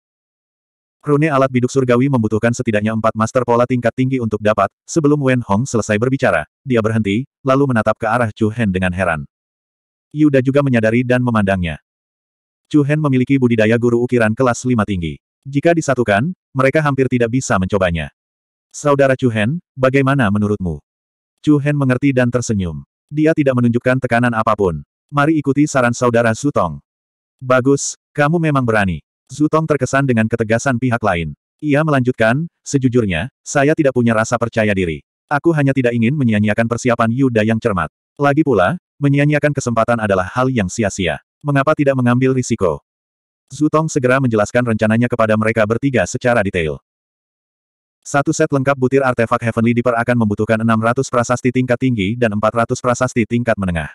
Rune alat biduk surgawi membutuhkan setidaknya empat master pola tingkat tinggi untuk dapat, sebelum Wen Hong selesai berbicara, dia berhenti, lalu menatap ke arah Chu Hen dengan heran. Yuda juga menyadari dan memandangnya. Chu Hen memiliki budidaya guru ukiran kelas lima tinggi. Jika disatukan, mereka hampir tidak bisa mencobanya. Saudara Chu Hen, bagaimana menurutmu? Chu Hen mengerti dan tersenyum. Dia tidak menunjukkan tekanan apapun. Mari ikuti saran saudara Sutong. Bagus, kamu memang berani. Zutong terkesan dengan ketegasan pihak lain. Ia melanjutkan, sejujurnya, saya tidak punya rasa percaya diri. Aku hanya tidak ingin menyia-nyiakan persiapan Yuda yang cermat. Lagi pula, menyia-nyiakan kesempatan adalah hal yang sia-sia. Mengapa tidak mengambil risiko? Zutong segera menjelaskan rencananya kepada mereka bertiga secara detail. Satu set lengkap butir artefak Heavenly Deeper akan membutuhkan 600 prasasti tingkat tinggi dan 400 prasasti tingkat menengah.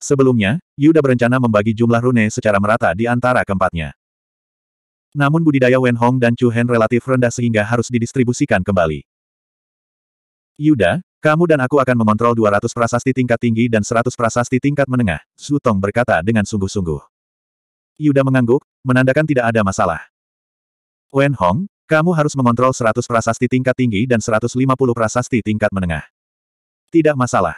Sebelumnya, Yuda berencana membagi jumlah rune secara merata di antara keempatnya. Namun budidaya Wen Hong dan Chu Hen relatif rendah sehingga harus didistribusikan kembali. Yuda, kamu dan aku akan mengontrol 200 prasasti tingkat tinggi dan 100 prasasti tingkat menengah, Su Tong berkata dengan sungguh-sungguh. Yuda mengangguk, menandakan tidak ada masalah. Wen Hong, kamu harus mengontrol 100 prasasti tingkat tinggi dan 150 prasasti tingkat menengah. Tidak masalah.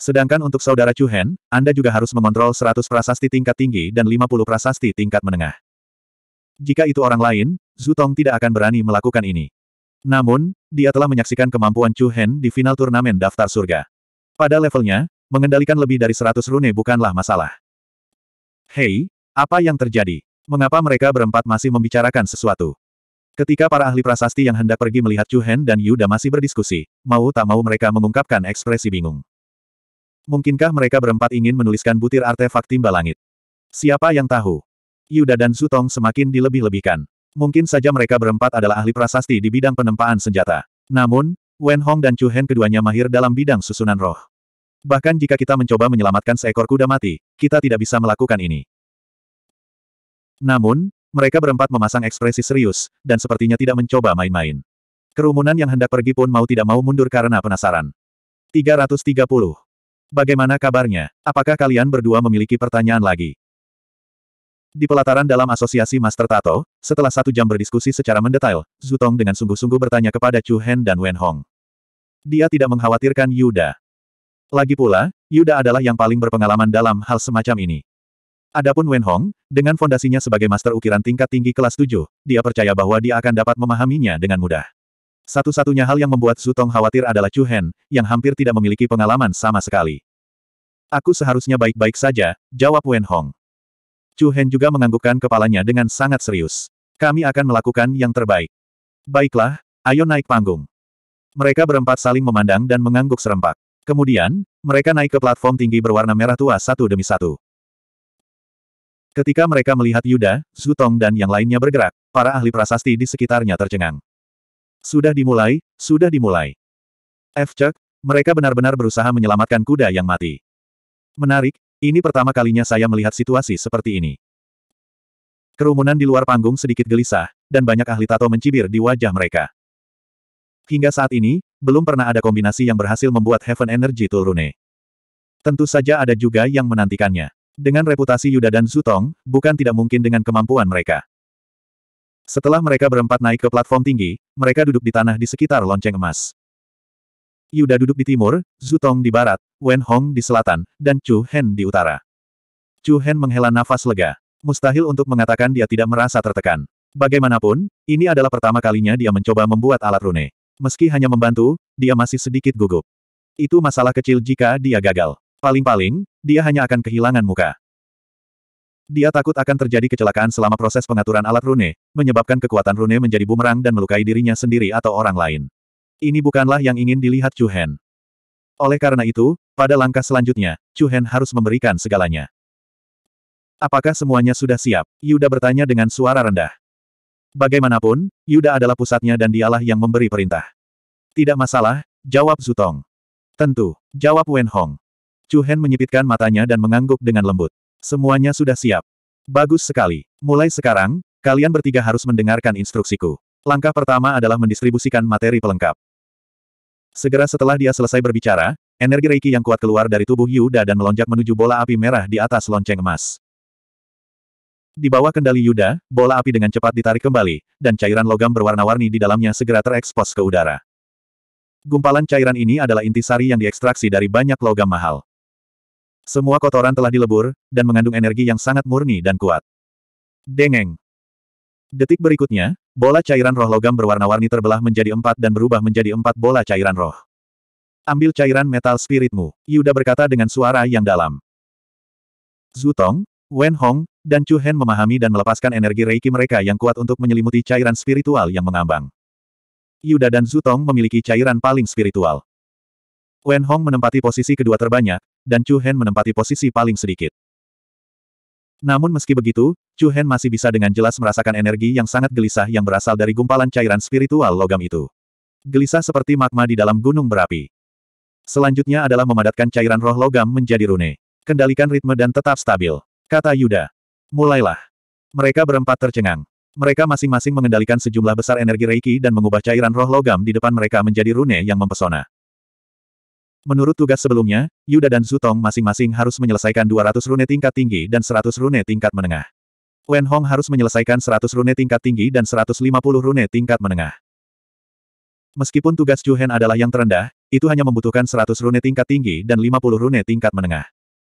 Sedangkan untuk saudara Chu Hen, Anda juga harus mengontrol 100 prasasti tingkat tinggi dan 50 prasasti tingkat menengah. Jika itu orang lain, Zutong tidak akan berani melakukan ini. Namun, dia telah menyaksikan kemampuan Chu Hen di final turnamen daftar surga. Pada levelnya, mengendalikan lebih dari 100 rune bukanlah masalah. Hei, apa yang terjadi? Mengapa mereka berempat masih membicarakan sesuatu? Ketika para ahli prasasti yang hendak pergi melihat Chu Hen dan Yuda masih berdiskusi, mau tak mau mereka mengungkapkan ekspresi bingung. Mungkinkah mereka berempat ingin menuliskan butir artefak timba langit? Siapa yang tahu? Yuda dan Zutong semakin dilebih-lebihkan. Mungkin saja mereka berempat adalah ahli prasasti di bidang penempaan senjata. Namun, Wen Hong dan Chu Hen keduanya mahir dalam bidang susunan roh. Bahkan jika kita mencoba menyelamatkan seekor kuda mati, kita tidak bisa melakukan ini. Namun, mereka berempat memasang ekspresi serius, dan sepertinya tidak mencoba main-main. Kerumunan yang hendak pergi pun mau tidak mau mundur karena penasaran. 330. Bagaimana kabarnya? Apakah kalian berdua memiliki pertanyaan lagi? Di pelataran dalam asosiasi Master Tato, setelah satu jam berdiskusi secara mendetail, Zutong dengan sungguh-sungguh bertanya kepada Chu Hen dan Wen Hong. Dia tidak mengkhawatirkan Yuda. Lagi pula, Yuda adalah yang paling berpengalaman dalam hal semacam ini. Adapun Wen Hong, dengan fondasinya sebagai master ukiran tingkat tinggi kelas 7, dia percaya bahwa dia akan dapat memahaminya dengan mudah. Satu-satunya hal yang membuat Zutong khawatir adalah Chu Hen, yang hampir tidak memiliki pengalaman sama sekali. Aku seharusnya baik-baik saja, jawab Wen Hong. Chu Hen juga menganggukkan kepalanya dengan sangat serius. Kami akan melakukan yang terbaik. Baiklah, ayo naik panggung. Mereka berempat saling memandang dan mengangguk serempak. Kemudian, mereka naik ke platform tinggi berwarna merah tua satu demi satu. Ketika mereka melihat Yuda, Zutong dan yang lainnya bergerak, para ahli prasasti di sekitarnya tercengang. Sudah dimulai, sudah dimulai. F. Chuck, mereka benar-benar berusaha menyelamatkan kuda yang mati. Menarik, ini pertama kalinya saya melihat situasi seperti ini. Kerumunan di luar panggung sedikit gelisah, dan banyak ahli tato mencibir di wajah mereka. Hingga saat ini, belum pernah ada kombinasi yang berhasil membuat Heaven Energy Tulrune. Tentu saja ada juga yang menantikannya. Dengan reputasi Yuda dan Zutong, bukan tidak mungkin dengan kemampuan mereka. Setelah mereka berempat naik ke platform tinggi, mereka duduk di tanah di sekitar lonceng emas. Yuda duduk di timur, Zutong di barat, Wen Hong di selatan, dan Chu Hen di utara. Chu Hen menghela nafas lega. Mustahil untuk mengatakan dia tidak merasa tertekan. Bagaimanapun, ini adalah pertama kalinya dia mencoba membuat alat rune. Meski hanya membantu, dia masih sedikit gugup. Itu masalah kecil jika dia gagal. Paling-paling, dia hanya akan kehilangan muka. Dia takut akan terjadi kecelakaan selama proses pengaturan alat rune, menyebabkan kekuatan rune menjadi bumerang dan melukai dirinya sendiri atau orang lain. Ini bukanlah yang ingin dilihat Chu Hen. Oleh karena itu, pada langkah selanjutnya, Chu Hen harus memberikan segalanya. Apakah semuanya sudah siap? Yuda bertanya dengan suara rendah. Bagaimanapun, Yuda adalah pusatnya dan dialah yang memberi perintah. Tidak masalah, jawab Zutong. Tentu, jawab Wen Hong. Chu Hen menyipitkan matanya dan mengangguk dengan lembut. Semuanya sudah siap. Bagus sekali. Mulai sekarang, kalian bertiga harus mendengarkan instruksiku. Langkah pertama adalah mendistribusikan materi pelengkap. Segera setelah dia selesai berbicara, energi Reiki yang kuat keluar dari tubuh Yuda dan melonjak menuju bola api merah di atas lonceng emas. Di bawah kendali Yuda, bola api dengan cepat ditarik kembali, dan cairan logam berwarna-warni di dalamnya segera terekspos ke udara. Gumpalan cairan ini adalah inti sari yang diekstraksi dari banyak logam mahal. Semua kotoran telah dilebur, dan mengandung energi yang sangat murni dan kuat. Dengeng. Detik berikutnya, bola cairan roh logam berwarna-warni terbelah menjadi empat dan berubah menjadi empat bola cairan roh. Ambil cairan metal spiritmu, Yuda berkata dengan suara yang dalam. Zutong, Wen Hong, dan Chu Hen memahami dan melepaskan energi reiki mereka yang kuat untuk menyelimuti cairan spiritual yang mengambang. Yuda dan Zutong memiliki cairan paling spiritual. Wen Hong menempati posisi kedua terbanyak, dan Chu Hen menempati posisi paling sedikit. Namun meski begitu, Chu Hen masih bisa dengan jelas merasakan energi yang sangat gelisah yang berasal dari gumpalan cairan spiritual logam itu. Gelisah seperti magma di dalam gunung berapi. Selanjutnya adalah memadatkan cairan roh logam menjadi rune. Kendalikan ritme dan tetap stabil. Kata Yuda. Mulailah. Mereka berempat tercengang. Mereka masing-masing mengendalikan sejumlah besar energi reiki dan mengubah cairan roh logam di depan mereka menjadi rune yang mempesona. Menurut tugas sebelumnya, Yuda dan Zutong masing-masing harus menyelesaikan 200 rune tingkat tinggi dan 100 rune tingkat menengah. Wen Hong harus menyelesaikan 100 rune tingkat tinggi dan 150 rune tingkat menengah. Meskipun tugas Hen adalah yang terendah, itu hanya membutuhkan 100 rune tingkat tinggi dan 50 rune tingkat menengah.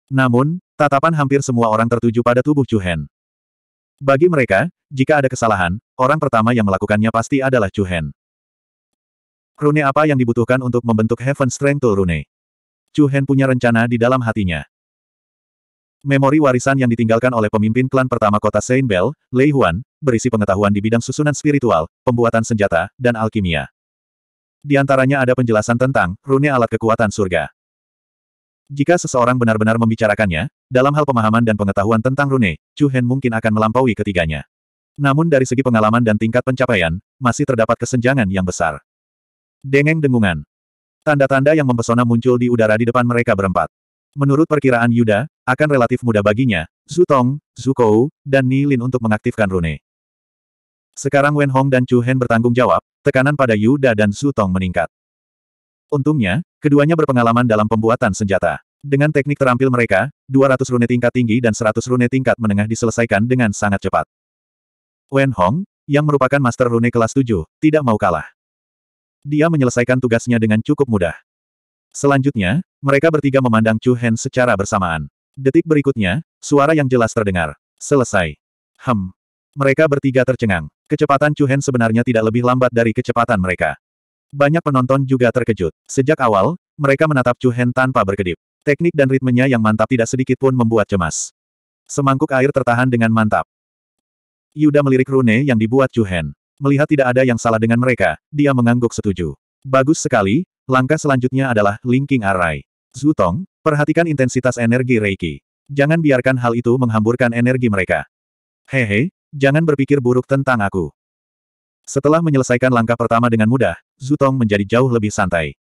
Namun, tatapan hampir semua orang tertuju pada tubuh Hen. Bagi mereka, jika ada kesalahan, orang pertama yang melakukannya pasti adalah Hen. Rune apa yang dibutuhkan untuk membentuk Heaven Strength Tool Rune? Chu Hen punya rencana di dalam hatinya. Memori warisan yang ditinggalkan oleh pemimpin klan pertama kota Saint Bell, Lei Huan, berisi pengetahuan di bidang susunan spiritual, pembuatan senjata, dan alkimia. Di antaranya ada penjelasan tentang rune alat kekuatan surga. Jika seseorang benar-benar membicarakannya, dalam hal pemahaman dan pengetahuan tentang rune, Chu Hen mungkin akan melampaui ketiganya. Namun dari segi pengalaman dan tingkat pencapaian, masih terdapat kesenjangan yang besar. Dengeng dengungan. Tanda-tanda yang mempesona muncul di udara di depan mereka berempat. Menurut perkiraan Yuda, akan relatif mudah baginya, Zutong, Tong, dan Ni Lin untuk mengaktifkan rune. Sekarang Wen Hong dan Chu Hen bertanggung jawab, tekanan pada Yuda dan Zutong meningkat. Untungnya, keduanya berpengalaman dalam pembuatan senjata. Dengan teknik terampil mereka, 200 rune tingkat tinggi dan 100 rune tingkat menengah diselesaikan dengan sangat cepat. Wen Hong, yang merupakan master rune kelas 7, tidak mau kalah dia menyelesaikan tugasnya dengan cukup mudah. Selanjutnya, mereka bertiga memandang Chu Hen secara bersamaan. Detik berikutnya, suara yang jelas terdengar. Selesai. Hem. Mereka bertiga tercengang. Kecepatan Chu Hen sebenarnya tidak lebih lambat dari kecepatan mereka. Banyak penonton juga terkejut. Sejak awal, mereka menatap Chu Hen tanpa berkedip. Teknik dan ritmenya yang mantap tidak sedikit pun membuat cemas. Semangkuk air tertahan dengan mantap. Yuda melirik rune yang dibuat Chu Hen. Melihat tidak ada yang salah dengan mereka, dia mengangguk setuju. Bagus sekali, langkah selanjutnya adalah linking array. Zutong, perhatikan intensitas energi Reiki. Jangan biarkan hal itu menghamburkan energi mereka. Hehe, jangan berpikir buruk tentang aku. Setelah menyelesaikan langkah pertama dengan mudah, Zutong menjadi jauh lebih santai.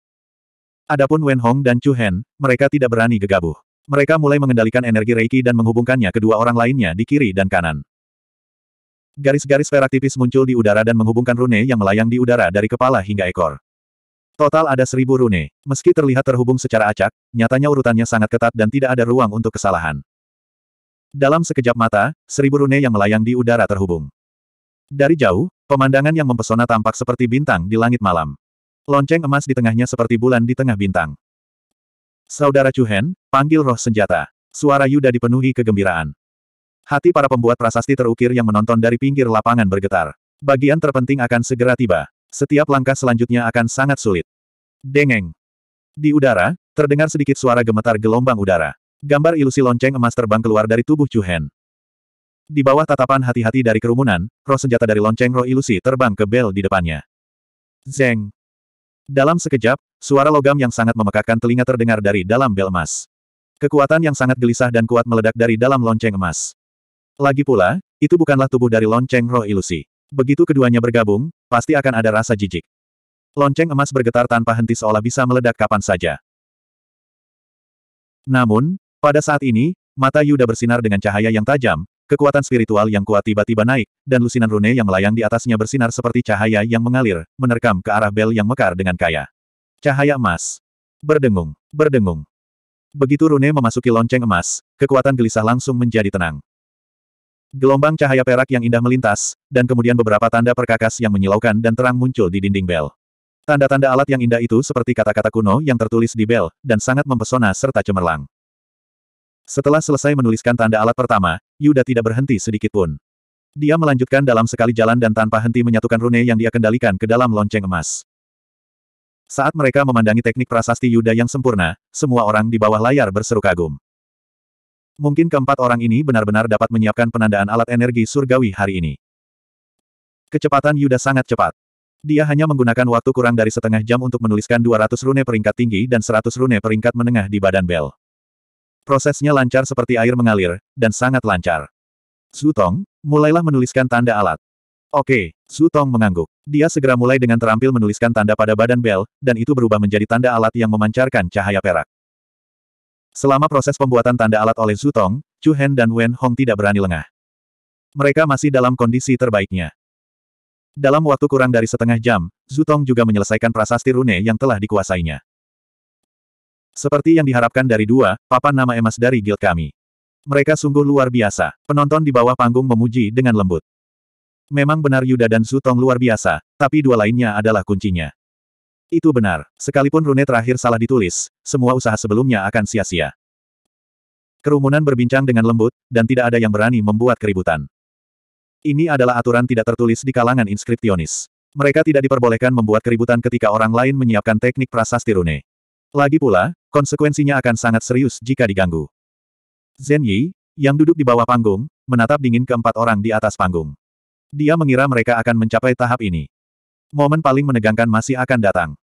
Adapun Wen Hong dan Chu Hen, mereka tidak berani gegabah. Mereka mulai mengendalikan energi Reiki dan menghubungkannya kedua orang lainnya di kiri dan kanan. Garis-garis perak tipis muncul di udara dan menghubungkan rune yang melayang di udara dari kepala hingga ekor. Total ada seribu rune. Meski terlihat terhubung secara acak, nyatanya urutannya sangat ketat dan tidak ada ruang untuk kesalahan. Dalam sekejap mata, seribu rune yang melayang di udara terhubung. Dari jauh, pemandangan yang mempesona tampak seperti bintang di langit malam. Lonceng emas di tengahnya seperti bulan di tengah bintang. Saudara Chuhen, panggil roh senjata. Suara Yuda dipenuhi kegembiraan. Hati para pembuat prasasti terukir yang menonton dari pinggir lapangan bergetar. Bagian terpenting akan segera tiba. Setiap langkah selanjutnya akan sangat sulit. Dengeng. Di udara, terdengar sedikit suara gemetar gelombang udara. Gambar ilusi lonceng emas terbang keluar dari tubuh Hen. Di bawah tatapan hati-hati dari kerumunan, roh senjata dari lonceng roh ilusi terbang ke bel di depannya. Zeng. Dalam sekejap, suara logam yang sangat memekakkan telinga terdengar dari dalam bel emas. Kekuatan yang sangat gelisah dan kuat meledak dari dalam lonceng emas. Lagi pula, itu bukanlah tubuh dari lonceng roh ilusi. Begitu keduanya bergabung, pasti akan ada rasa jijik. Lonceng emas bergetar tanpa henti seolah bisa meledak kapan saja. Namun, pada saat ini, mata Yuda bersinar dengan cahaya yang tajam, kekuatan spiritual yang kuat tiba-tiba naik, dan lusinan rune yang melayang di atasnya bersinar seperti cahaya yang mengalir, menerkam ke arah bel yang mekar dengan kaya. Cahaya emas. Berdengung, berdengung. Begitu rune memasuki lonceng emas, kekuatan gelisah langsung menjadi tenang. Gelombang cahaya perak yang indah melintas, dan kemudian beberapa tanda perkakas yang menyilaukan dan terang muncul di dinding bel. Tanda-tanda alat yang indah itu seperti kata-kata kuno yang tertulis di bel, dan sangat mempesona serta cemerlang. Setelah selesai menuliskan tanda alat pertama, Yuda tidak berhenti sedikit pun. Dia melanjutkan dalam sekali jalan dan tanpa henti menyatukan rune yang dia kendalikan ke dalam lonceng emas. Saat mereka memandangi teknik prasasti Yuda yang sempurna, semua orang di bawah layar berseru kagum. Mungkin keempat orang ini benar-benar dapat menyiapkan penandaan alat energi surgawi hari ini. Kecepatan Yuda sangat cepat. Dia hanya menggunakan waktu kurang dari setengah jam untuk menuliskan 200 rune peringkat tinggi dan 100 rune peringkat menengah di badan bel. Prosesnya lancar seperti air mengalir, dan sangat lancar. Zutong, mulailah menuliskan tanda alat. Oke, Zutong mengangguk. Dia segera mulai dengan terampil menuliskan tanda pada badan bel, dan itu berubah menjadi tanda alat yang memancarkan cahaya perak. Selama proses pembuatan tanda alat oleh Zutong, Chu Hen dan Wen Hong tidak berani lengah. Mereka masih dalam kondisi terbaiknya. Dalam waktu kurang dari setengah jam, Zutong juga menyelesaikan prasasti rune yang telah dikuasainya. Seperti yang diharapkan dari dua, papan nama emas dari guild kami. Mereka sungguh luar biasa. Penonton di bawah panggung memuji dengan lembut. Memang benar Yuda dan Zutong luar biasa, tapi dua lainnya adalah kuncinya. Itu benar, sekalipun rune terakhir salah ditulis, semua usaha sebelumnya akan sia-sia. Kerumunan berbincang dengan lembut, dan tidak ada yang berani membuat keributan. Ini adalah aturan tidak tertulis di kalangan inskriptionis. Mereka tidak diperbolehkan membuat keributan ketika orang lain menyiapkan teknik prasasti rune. Lagi pula, konsekuensinya akan sangat serius jika diganggu. Zhen Yi, yang duduk di bawah panggung, menatap dingin keempat orang di atas panggung. Dia mengira mereka akan mencapai tahap ini. Momen paling menegangkan masih akan datang.